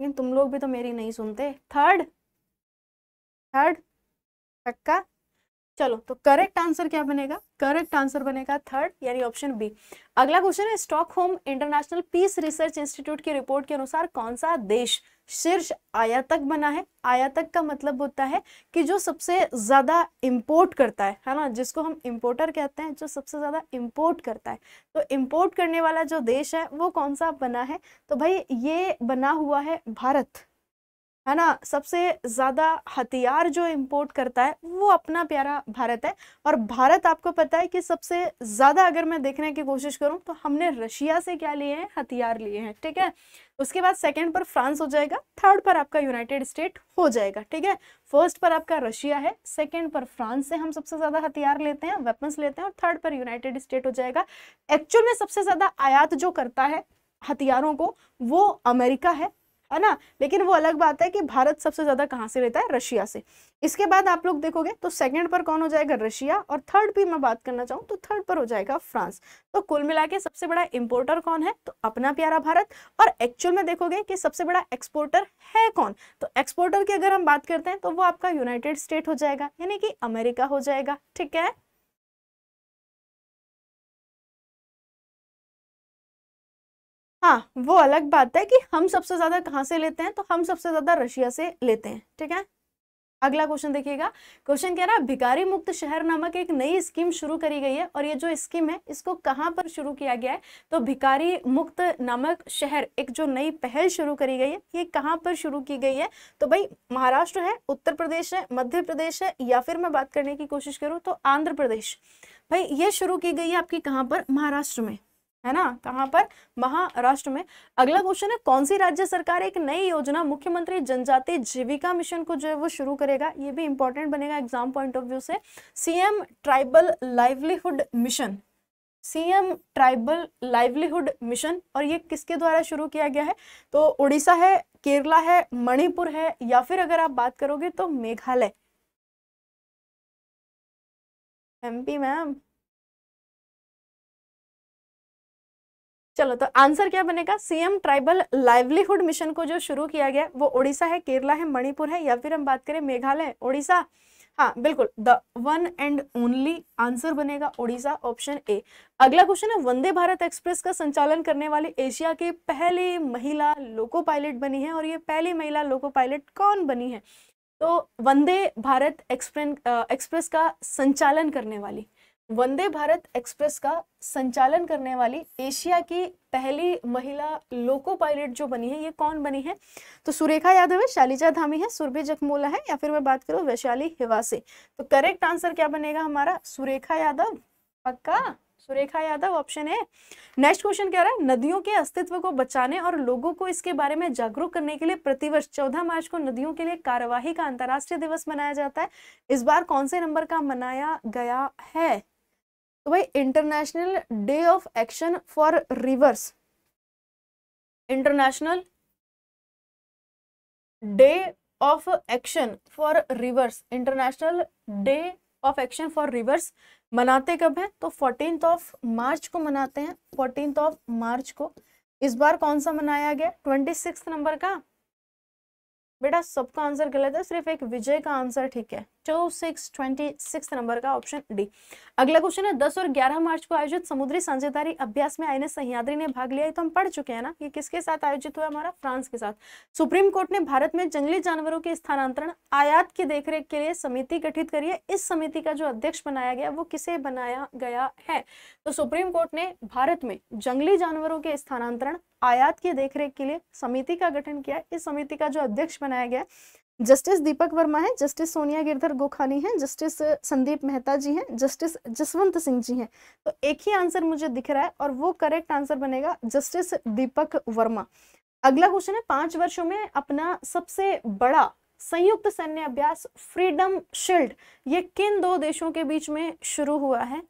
[SPEAKER 1] लेकिन तुम लोग भी तो मेरी नहीं सुनते थर्ड
[SPEAKER 2] थर्ड पक्का चलो तो करेक्ट आंसर क्या बनेगा करेक्ट आंसर बनेगा थर्ड यानी ऑप्शन बी अगला क्वेश्चन है Stockholm international peace research institute की रिपोर्ट के अनुसार कौन सा देश शीर्ष आयातक बना है आयातक का मतलब होता है कि जो सबसे ज़्यादा इम्पोर्ट करता है है ना जिसको हम इम्पोर्टर कहते हैं जो सबसे ज़्यादा इम्पोर्ट करता है तो इम्पोर्ट करने वाला जो देश है वो कौन सा बना है तो भाई ये बना हुआ है भारत है ना सबसे ज़्यादा हथियार जो इम्पोर्ट करता है वो अपना प्यारा भारत है और भारत आपको पता है कि सबसे ज़्यादा अगर मैं देखने की कोशिश करूँ तो हमने रशिया से क्या लिए हैं हथियार लिए हैं ठीक है उसके बाद सेकंड पर फ्रांस हो जाएगा थर्ड पर आपका यूनाइटेड स्टेट हो जाएगा ठीक है फर्स्ट पर आपका रशिया है सेकेंड पर फ्रांस से हम सबसे ज़्यादा हथियार लेते हैं वेपन्स लेते हैं और थर्ड पर यूनाइटेड स्टेट हो जाएगा एक्चुअल में सबसे ज़्यादा आयात जो करता है हथियारों को वो अमेरिका है है ना लेकिन वो अलग बात है कि भारत सबसे ज्यादा कहाँ से लेता है रशिया से इसके बाद आप लोग देखोगे तो सेकंड पर कौन हो जाएगा रशिया और थर्ड भी मैं बात करना चाहूँ तो थर्ड पर हो जाएगा फ्रांस तो कुल मिला के सबसे बड़ा इम्पोर्टर कौन है तो अपना प्यारा भारत और एक्चुअल में देखोगे कि सबसे बड़ा एक्सपोर्टर है कौन तो एक्सपोर्टर की अगर हम बात करते हैं तो वो आपका
[SPEAKER 1] यूनाइटेड स्टेट हो जाएगा यानी कि अमेरिका हो जाएगा ठीक है हाँ वो अलग बात है कि हम सबसे ज्यादा कहाँ से लेते हैं तो हम सबसे ज्यादा रशिया से लेते हैं ठीक है अगला
[SPEAKER 2] क्वेश्चन देखिएगा क्वेश्चन कह रहा है भिकारी मुक्त शहर नामक एक नई स्कीम शुरू करी गई है और ये जो स्कीम है इसको कहाँ पर शुरू किया गया है तो भिकारी मुक्त नामक शहर एक जो नई पहल शुरू करी गई है ये कहाँ पर शुरू की गई है तो भाई महाराष्ट्र है उत्तर प्रदेश है मध्य प्रदेश है या फिर मैं बात करने की कोशिश करूँ तो आंध्र प्रदेश भाई ये शुरू की गई है आपकी कहाँ पर महाराष्ट्र में है ना कहां पर महाराष्ट्र में अगला क्वेश्चन है कौन सी राज्य सरकार एक नई योजना मुख्यमंत्री जनजाति जीविका मिशन को जो है वो शुरू करेगा ये भी इंपॉर्टेंट बनेगा एग्जाम पॉइंट ऑफ व्यू से CM tribal livelihood mission CM tribal livelihood mission और ये किसके द्वारा शुरू किया गया है तो उड़ीसा है केरला है मणिपुर है या फिर अगर आप बात करोगे तो मेघालय
[SPEAKER 1] एमपी मैम चलो तो आंसर क्या बनेगा सीएम ट्राइबल
[SPEAKER 2] लाइवलीहुड मिशन को जो शुरू किया गया वो उड़ीसा है केरला है मणिपुर है या फिर हम बात करें मेघालय उड़ीसा हाँ बिल्कुल the one and only answer बनेगा ओडिशा ऑप्शन ए अगला क्वेश्चन है वंदे भारत एक्सप्रेस का संचालन करने वाली एशिया की पहली महिला लोको पायलट बनी है और ये पहली महिला लोको पायलट कौन बनी है तो वंदे भारत एक्सप्रेस एक्सप्रेस का संचालन करने वाली वंदे भारत एक्सप्रेस का संचालन करने वाली एशिया की पहली महिला लोको पायलट जो बनी है ये कौन बनी है तो सुरेखा यादव है शालिजा धामी है सुरभि जखमोला है या फिर मैं बात करूं वैशाली हिवासी तो करेक्ट आंसर क्या बनेगा हमारा सुरेखा यादव पक्का सुरेखा यादव ऑप्शन है नेक्स्ट क्वेश्चन क्या रहा है नदियों के अस्तित्व को बचाने और लोगों को इसके बारे में जागरूक करने के लिए प्रतिवर्ष 14 मार्च को नदियों के लिए कार्यवाही का अंतर्राष्ट्रीय दिवस मनाया जाता है इस बार कौन से नंबर का मनाया गया है तो भाई international day of action for rivers international day of action for rivers international day of action for rivers मनाते कब है तो फोर्टीन ऑफ मार्च को मनाते हैं फोर्टीन ऑफ मार्च को इस बार कौन सा मनाया गया ट्वेंटी सिक्स नंबर का बेटा सबका आंसर गलत है सिर्फ एक विजय का आंसर ठीक है टू तो नंबर का ऑप्शन डी अगला क्वेश्चन है दस और ग्यारह मार्च को आयोजित समुद्री साझेदारी अभ्यास में आई सहयाद्री ने भाग लिया तो हम पढ़ चुके हैं ना ये किसके साथ आयोजित हुआ हमारा फ्रांस के साथ सुप्रीम कोर्ट ने भारत में जंगली जानवरों के स्थानांतरण आयात की देखरेख के लिए समिति गठित करी है इस समिति का जो अध्यक्ष बनाया गया वो किसे बनाया गया है तो सुप्रीम कोर्ट ने भारत में जंगली जानवरों के स्थानांतरण आयात की देखरेख के लिए समिति का गठन किया इस समिति का जो अध्यक्ष बनाया गया जस्टिस दीपक वर्मा है जस्टिस सोनिया गिरधर गोखानी है जस्टिस संदीप मेहता जी हैं जस्टिस जसवंत सिंह जी हैं तो एक ही आंसर मुझे दिख रहा है और वो करेक्ट आंसर बनेगा जस्टिस दीपक वर्मा अगला क्वेश्चन है पांच वर्षों में अपना सबसे बड़ा संयुक्त सैन्य अभ्यास
[SPEAKER 1] फ्रीडम शील्ड ये किन दो देशों के बीच में शुरू हुआ है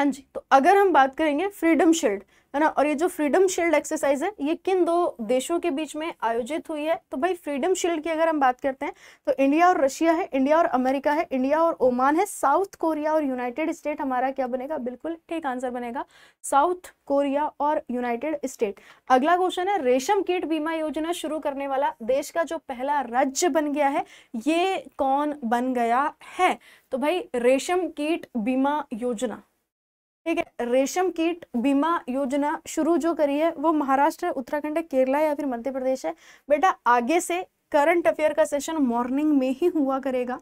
[SPEAKER 1] हाँ जी तो अगर हम बात करेंगे फ्रीडम शील्ड है ना और ये जो फ्रीडम शील्ड एक्सरसाइज है ये किन दो
[SPEAKER 2] देशों के बीच में आयोजित हुई है तो भाई फ्रीडम शील्ड की अगर हम बात करते हैं तो इंडिया और रशिया है इंडिया और अमेरिका है इंडिया और ओमान है साउथ कोरिया और यूनाइटेड स्टेट हमारा क्या बनेगा बिल्कुल ठीक आंसर बनेगा साउथ कोरिया और यूनाइटेड स्टेट अगला क्वेश्चन है रेशम कीट बीमा योजना शुरू करने वाला देश का जो पहला राज्य बन गया है ये कौन बन गया है तो भाई रेशम कीट बीमा योजना ठीक है रेशम कीट बीमा योजना शुरू जो करी है वो महाराष्ट्र उत्तराखंड है केरला या फिर मध्य प्रदेश है बेटा आगे से करंट अफेयर का सेशन मॉर्निंग में ही हुआ करेगा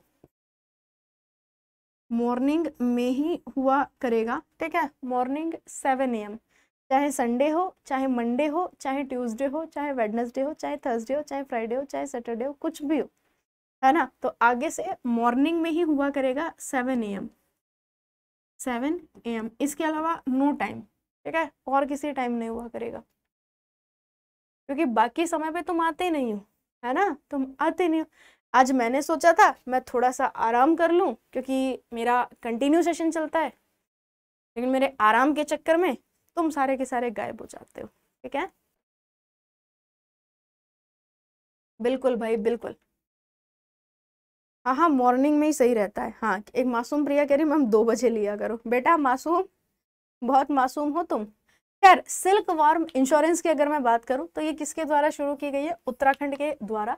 [SPEAKER 2] मॉर्निंग में ही हुआ करेगा ठीक है मॉर्निंग सेवन ए एम चाहे संडे हो चाहे मंडे हो चाहे ट्यूसडे हो चाहे वेडनेसडे हो चाहे थर्सडे हो चाहे फ्राइडे हो चाहे सैटरडे हो कुछ भी हो है ना तो आगे से मॉर्निंग में ही हुआ करेगा seven A M seven A M इसके अलावा नो टाइम ठीक है और किसी टाइम नहीं हुआ करेगा क्योंकि बाकी समय पे तुम आते नहीं हो है ना तुम आते नहीं हो आज मैंने सोचा था मैं थोड़ा सा आराम कर लूँ क्योंकि मेरा कंटिन्यू सेशन चलता है लेकिन मेरे
[SPEAKER 1] आराम के चक्कर में तुम सारे के सारे गायब हो जाते हो ठीक है बिल्कुल भाई बिल्कुल हाँ हाँ
[SPEAKER 2] मॉर्निंग में ही सही रहता है हाँ एक मासूम प्रिया कह रही मैम दो बजे लिया करो बेटा मासूम बहुत मासूम हो तुम खैर सिल्क वार्म इंश्योरेंस की अगर मैं बात करूं तो ये किसके द्वारा शुरू की गई है उत्तराखंड के द्वारा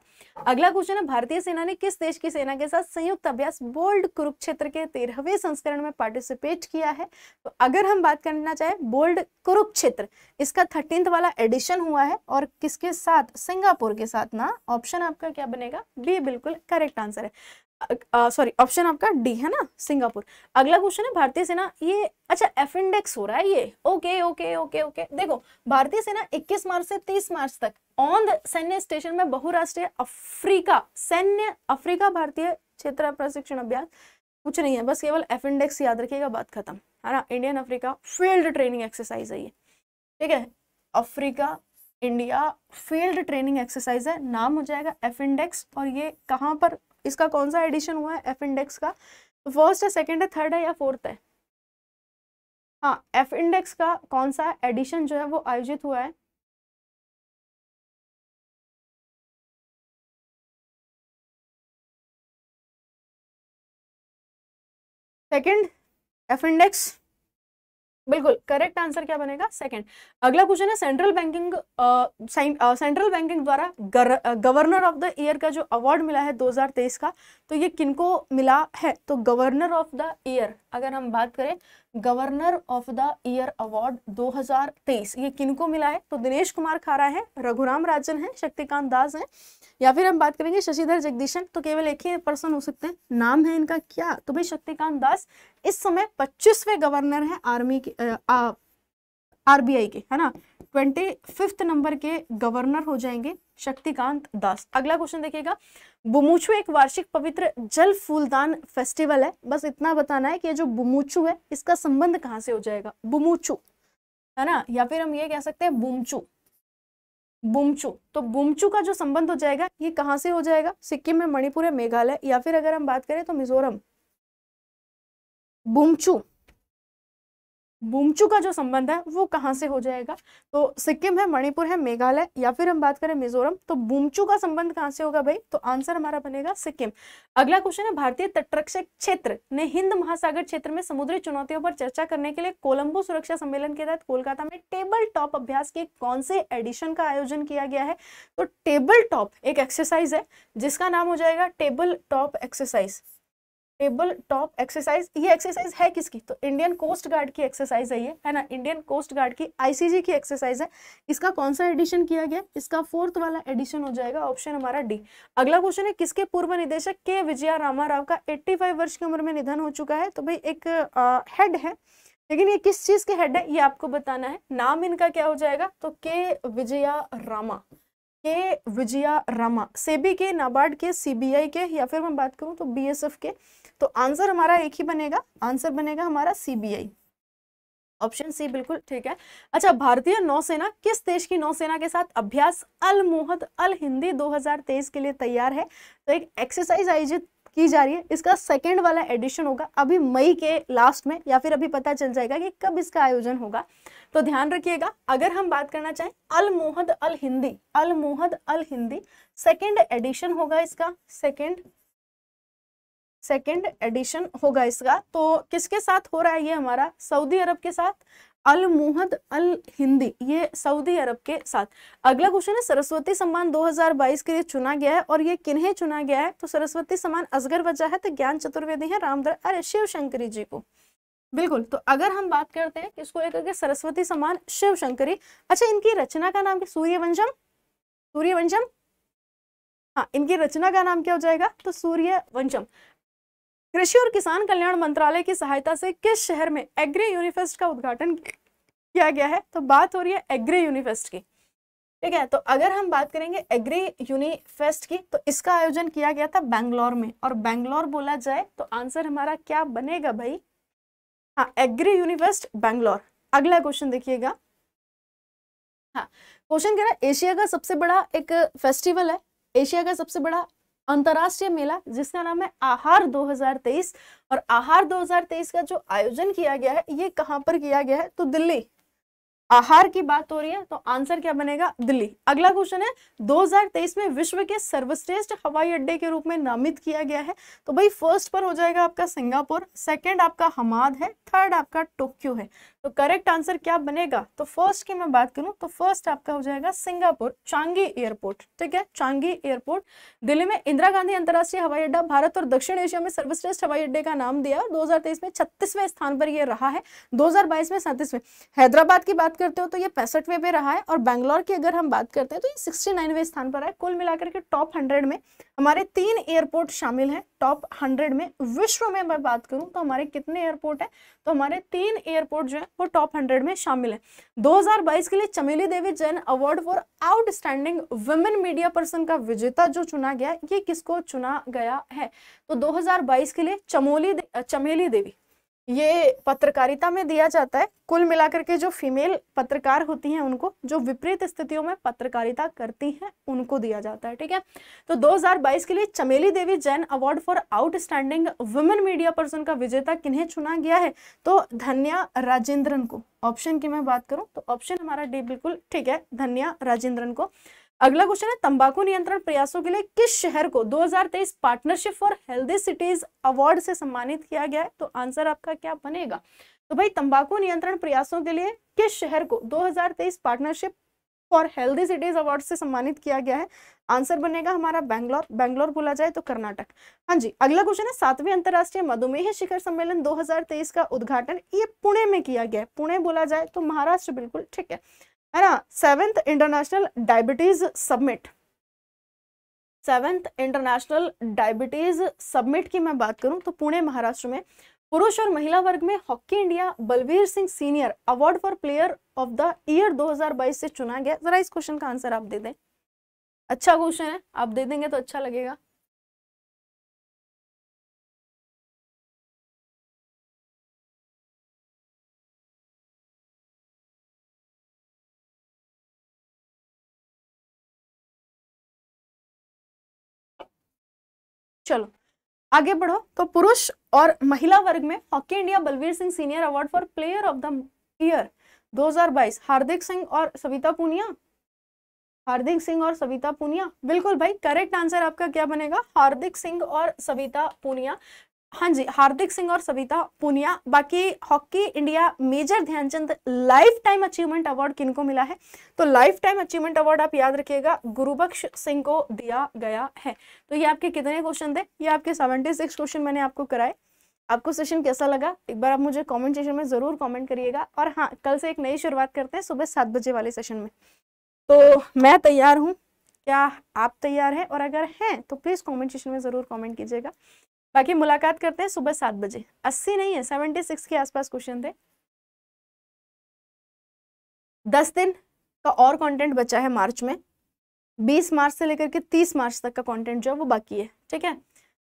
[SPEAKER 2] अगला क्वेश्चन है भारतीय सेना ने किस देश की सेना के साथ संयुक्त अभ्यास बोल्ड कुरुक्षेत्र के तेरहवें संस्करण में पार्टिसिपेट किया है तो अगर हम बात करना चाहें बोल्ड कुरुक्षेत्र इसका थर्टींथ वाला एडिशन हुआ है और किसके साथ सिंगापुर के साथ ना ऑप्शन आपका क्या बनेगा बी बिल्कुल करेक्ट आंसर है सॉरी ऑप्शन आपका डी है ना सिंगापुर अगला क्वेश्चन है भारतीय सेना ये अच्छा एफ इंडेक्स हो रहा है ये ओके ओके ओके ओके देखो भारतीय सेना 21 मार्च से 30 मार्च तक ऑन द सैन्य स्टेशन में बहुराष्ट्रीय अफ्रीका सैन्य अफ्रीका भारतीय क्षेत्र प्रशिक्षण अभ्यास कुछ नहीं है बस केवल एफ इंडेक्स याद रखिएगा बात खत्म है ना Indian Africa field training exercise है ये ठीक है Africa India field training exercise है नाम हो जाएगा एफ इंडेक्स और ये कहाँ पर इसका कौन सा एडिशन हुआ है एफ इंडेक्स का तो फर्स्ट है सेकेंड है थर्ड है या फोर्थ है
[SPEAKER 1] हाँ एफ इंडेक्स का कौन सा एडिशन जो है वो आयोजित हुआ है सेकेंड एफ इंडेक्स बिल्कुल करेक्ट आंसर क्या बनेगा सेकंड अगला क्वेश्चन है सेंट्रल बैंकिंग सेंट्रल
[SPEAKER 2] बैंकिंग द्वारा गवर्नर ऑफ द ईयर का जो अवार्ड मिला है 2023 का तो ये किनको मिला है तो गवर्नर ऑफ द ईयर अगर हम बात करें governor of the year award 2023 ये किनको मिला है तो दिनेश कुमार खारा है रघुराम राजन है शक्तिकांत दास है या फिर हम बात करेंगे शशिधर जगदीशन तो केवल एक ही पर्सन हो सकते हैं नाम है इनका क्या तो भाई शक्तिकांत दास इस समय पच्चीसवे गवर्नर है आर्मी के आरबीआई के है ना ट्वेंटी फिफ्थ नंबर के गवर्नर हो जाएंगे शक्तिकांत दास अगला क्वेश्चन देखिएगा बुमुचू एक वार्षिक पवित्र जल फूलदान फेस्टिवल है बस इतना बताना है कि जो बुमुचू है इसका संबंध कहाँ से हो जाएगा बुमुचू है ना या फिर हम ये कह सकते हैं बुमचू बुमचू तो बुमचू का जो संबंध हो जाएगा ये कहाँ से हो जाएगा सिक्किम में मणिपुर है मेघालय या फिर अगर हम बात करें तो मिजोरम बुमचू बुमचू का जो संबंध है वो कहाँ से हो जाएगा तो सिक्किम है मणिपुर है मेघालय या फिर हम बात करें मिजोरम तो बुमचू का संबंध कहाँ से होगा भाई तो आंसर हमारा बनेगा सिक्किम अगला क्वेश्चन है भारतीय तटरक्षक क्षेत्र ने हिंद महासागर क्षेत्र में समुद्री चुनौतियों पर चर्चा करने के लिए कोलंबो सुरक्षा सम्मेलन के तहत कोलकाता में टेबल टॉप अभ्यास के कौन से एडिशन का आयोजन किया गया है तो टेबल टॉप एक एक्सरसाइज है जिसका नाम हो जाएगा table top exercise table top exercise ये एक्सरसाइज है किसकी तो इंडियन कोस्ट गार्ड की एक्सरसाइज है ये है ना इंडियन कोस्ट गार्ड की आईसीजी की एक्सरसाइज है इसका कौन सा एडिशन किया गया इसका फोर्थ वाला एडिशन हो जाएगा ऑप्शन हमारा डी अगला क्वेश्चन है किसके पूर्व निदेशक के विजया रामा राव का एट्टी फाइव वर्ष की उम्र में निधन हो चुका है तो भाई एक आ, हेड है लेकिन ये किस चीज के हेड है ये आपको बताना है नाम इनका क्या हो जाएगा तो के विजया रामा के विजया रमा सेबी के नाबार्ड के सीबीआई के या फिर मैं बात करूं तो बीएसएफ के तो आंसर हमारा एक ही बनेगा आंसर बनेगा हमारा सीबीआई ऑप्शन सी बिल्कुल ठीक है अच्छा भारतीय नौसेना किस देश की नौसेना के साथ अभ्यास अल मोहद अल हिंदी 2023 के लिए तैयार है तो एक एक्सरसाइज आयोजित की जा रही है इसका सेकेंड वाला एडिशन होगा अभी मई के लास्ट में या फिर अभी पता चल जाएगा कि कब इसका आयोजन होगा तो ध्यान रखिएगा अगर हम बात करना चाहें Al Mohed Al Hindi Al Mohed Al Hindi second edition होगा इसका सेकेंड सेकेंड एडिशन होगा इसका तो किसके साथ हो रहा है ये हमारा सऊदी अरब के साथ अल मोहद अल हिंदी ये सऊदी अरब के साथ अगला क्वेश्चन है सरस्वती सम्मान 2022 के लिए चुना गया है और ये किन्हें चुना गया है तो सरस्वती सम्मान असगर वजह है तो ज्ञान चतुर्वेदी है रामदर अरे शिव शंकरी जी को बिल्कुल तो अगर हम बात करते हैं इसको लेकर के सरस्वती सम्मान शिव शंकरी अच्छा इनकी रचना का नाम क्या सूर्यवंशम सूर्यवंशम हाँ इनकी रचना का नाम क्या हो जाएगा तो सूर्य वंशम कृषि और किसान कल्याण मंत्रालय की सहायता से किस शहर में एग्री यूनिफेस्ट का उद्घाटन किया गया है तो बात हो रही है एग्री यूनिफेस्ट की ठीक है तो अगर हम बात करेंगे एग्री यूनिफेस्ट की तो इसका आयोजन किया गया था बैंगलोर में और बैंगलोर बोला जाए तो आंसर हमारा क्या बनेगा भाई हाँ एग्री यूनिफेस्ट बैंगलोर अगला क्वेश्चन देखिएगा हाँ क्वेश्चन कह रहा है एशिया का सबसे बड़ा एक फेस्टिवल है एशिया का सबसे बड़ा अंतर्राष्ट्रीय मेला जिसका नाम है आहार 2023 और आहार 2023 का जो आयोजन किया गया है ये कहाँ पर किया गया है तो दिल्ली आहार की बात हो रही है तो आंसर क्या बनेगा दिल्ली अगला क्वेश्चन है 2023 में विश्व के सर्वश्रेष्ठ हवाई अड्डे के रूप में नामित किया गया है तो भाई फर्स्ट पर हो जाएगा आपका सिंगापुर सेकंड आपका हमाद है थर्ड आपका टोक्यो है तो करेक्ट आंसर क्या बनेगा तो फर्स्ट की मैं बात करूं तो फर्स्ट आपका हो जाएगा सिंगापुर चांगी एयरपोर्ट ठीक है चांगी एयरपोर्ट दिल्ली में इंदिरा गांधी अंतर्राष्ट्रीय हवाई अड्डा भारत और दक्षिण एशिया में सर्वश्रेष्ठ हवाई अड्डे का नाम दिया और 2023 में छत्तीसवें स्थान पर यह रहा है दो में सैंतीसवें हैदराबाद की बात करते हो तो ये पैंसठवें पे रहा है और बैंगलोर की अगर हम बात करते हैं तो ये सिक्सटी नाइनवे स्थान पर है कुल मिलाकर के टॉप हंड्रेड में हमारे तीन एयरपोर्ट शामिल हैं टॉप हंड्रेड में विश्व में मैं बात करूं तो हमारे कितने एयरपोर्ट हैं तो हमारे तीन एयरपोर्ट जो है वो टॉप हंड्रेड में शामिल है दो के लिए Chameli Devi Jain award for outstanding women media person का विजेता जो चुना गया ये किसको चुना गया है तो दो के लिए चमोली चमेली देवी ये पत्रकारिता में दिया जाता है कुल मिलाकर के जो फीमेल पत्रकार होती हैं उनको जो विपरीत स्थितियों में पत्रकारिता करती हैं उनको दिया जाता है ठीक है तो 2022 के लिए Chameli Devi Jain award for outstanding women media person का विजेता किन्हें चुना गया है तो धन्या राजेंद्रन को ऑप्शन की मैं बात करूं तो ऑप्शन हमारा डी बिल्कुल ठीक है धन्या राजेंद्रन को अगला क्वेश्चन है तंबाकू नियंत्रण प्रयासों के लिए किस शहर को 2023 partnership for healthy cities award से सम्मानित किया गया है तो आंसर आपका क्या बनेगा तो भाई तंबाकू नियंत्रण प्रयासों के लिए किस शहर को 2023 partnership for healthy cities award से सम्मानित किया गया है आंसर बनेगा हमारा बैंगलोर बैंगलोर बोला जाए तो कर्नाटक हाँ जी अगला क्वेश्चन है सातवें अंतर्राष्ट्रीय मधुमेह शिखर सम्मेलन दो का उद्घाटन ये पुणे में किया गया है पुणे बोला जाए तो महाराष्ट्र बिल्कुल ठीक है है ना seventh international diabetes summit seventh international diabetes summit की मैं बात करूं तो पुणे महाराष्ट्र में पुरुष और महिला वर्ग में hockey India Balbir Singh senior award for player of the year 2022 से चुना गया जरा इस क्वेश्चन का आंसर आप दे दें
[SPEAKER 1] अच्छा क्वेश्चन है आप दे देंगे तो अच्छा लगेगा चलो आगे बढ़ो तो पुरुष और महिला वर्ग में hockey India Balbir Singh senior award for player of the
[SPEAKER 2] year 2022 Hardik Singh और सविता पुनिया हार्दिक सिंह और सविता पुनिया बिल्कुल भाई करेक्ट आंसर आपका क्या बनेगा हार्दिक सिंह और सविता पुनिया हाँ जी हार्दिक सिंह और सविता पुनिया बाकी hockey India major Dhyanchand lifetime achievement award किनको मिला है तो लाइफ टाइम अचीवमेंट अवार्ड आप याद रखिएगा गुरुबख्श सिंह को दिया गया है तो ये आपके कितने क्वेश्चन थे ये आपके सेवेंटी सिक्स क्वेश्चन मैंने आपको कराए आपको सेशन कैसा लगा एक बार आप मुझे कॉमेंट सेशन में ज़रूर कॉमेंट करिएगा और हाँ कल से एक नई शुरुआत करते हैं सुबह सात बजे वाले सेशन में तो मैं तैयार हूँ क्या आप तैयार हैं और अगर हैं तो प्लीज़ कमेंट सेशन में ज़रूर कमेंट कीजिएगा बाकी मुलाकात करते हैं सुबह सात बजे अस्सी नहीं है सेवेंटी सिक्स के आसपास क्वेश्चन थे दस दिन का और कंटेंट बचा है मार्च में बीस मार्च से लेकर के तीस मार्च तक का कंटेंट जो है वो बाकी है ठीक है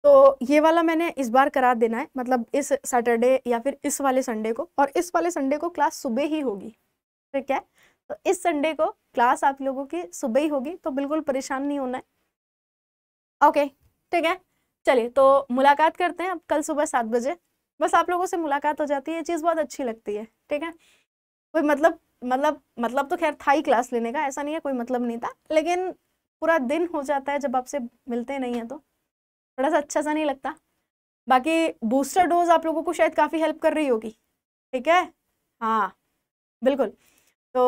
[SPEAKER 2] तो ये वाला मैंने इस बार करा देना है मतलब इस सैटरडे या फिर इस वाले संडे को और इस वाले संडे को क्लास सुबह ही होगी ठीक है तो इस संडे को क्लास आप लोगों की सुबह ही होगी तो बिल्कुल परेशान नहीं होना है ओके ठीक है चलिए तो मुलाकात करते हैं अब कल सुबह सात बजे बस आप लोगों से मुलाकात हो जाती है ये चीज़ बहुत अच्छी लगती है ठीक है कोई मतलब मतलब मतलब तो खैर था ही क्लास लेने का ऐसा नहीं है कोई मतलब नहीं था लेकिन पूरा दिन हो जाता है जब आपसे मिलते नहीं हैं तो थोड़ा सा अच्छा सा नहीं लगता बाकी बूस्टर डोज आप लोगों को शायद काफ़ी हेल्प कर रही होगी ठीक है हाँ बिल्कुल तो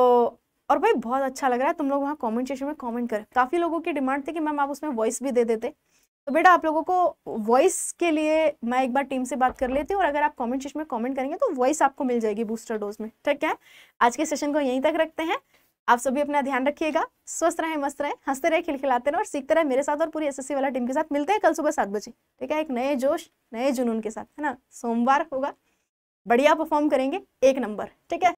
[SPEAKER 2] और भाई बहुत अच्छा लग रहा है तुम लोग वहाँ कमेंट सेशन में कमेंट करें काफ़ी लोगों की डिमांड थी कि मैम आप उसमें वॉइस भी दे देते तो बेटा आप लोगों को वॉइस के लिए मैं एक बार टीम से बात कर लेती हूँ और अगर आप कमेंट सेक्शन में कमेंट करेंगे तो वॉइस आपको मिल जाएगी बूस्टर डोज में ठीक है आज के सेशन को यहीं तक रखते हैं आप सभी अपना ध्यान रखिएगा स्वस्थ रहें मस्त रहें हंसते रहे खिलखिलाते रहे और सीखते रहे मेरे साथ और पूरी एसएससी वाला टीम के साथ मिलते हैं कल सुबह सात बजे ठीक है एक नए जोश
[SPEAKER 1] नए जुनून के साथ है ना सोमवार होगा बढ़िया परफॉर्म करेंगे एक नंबर ठीक है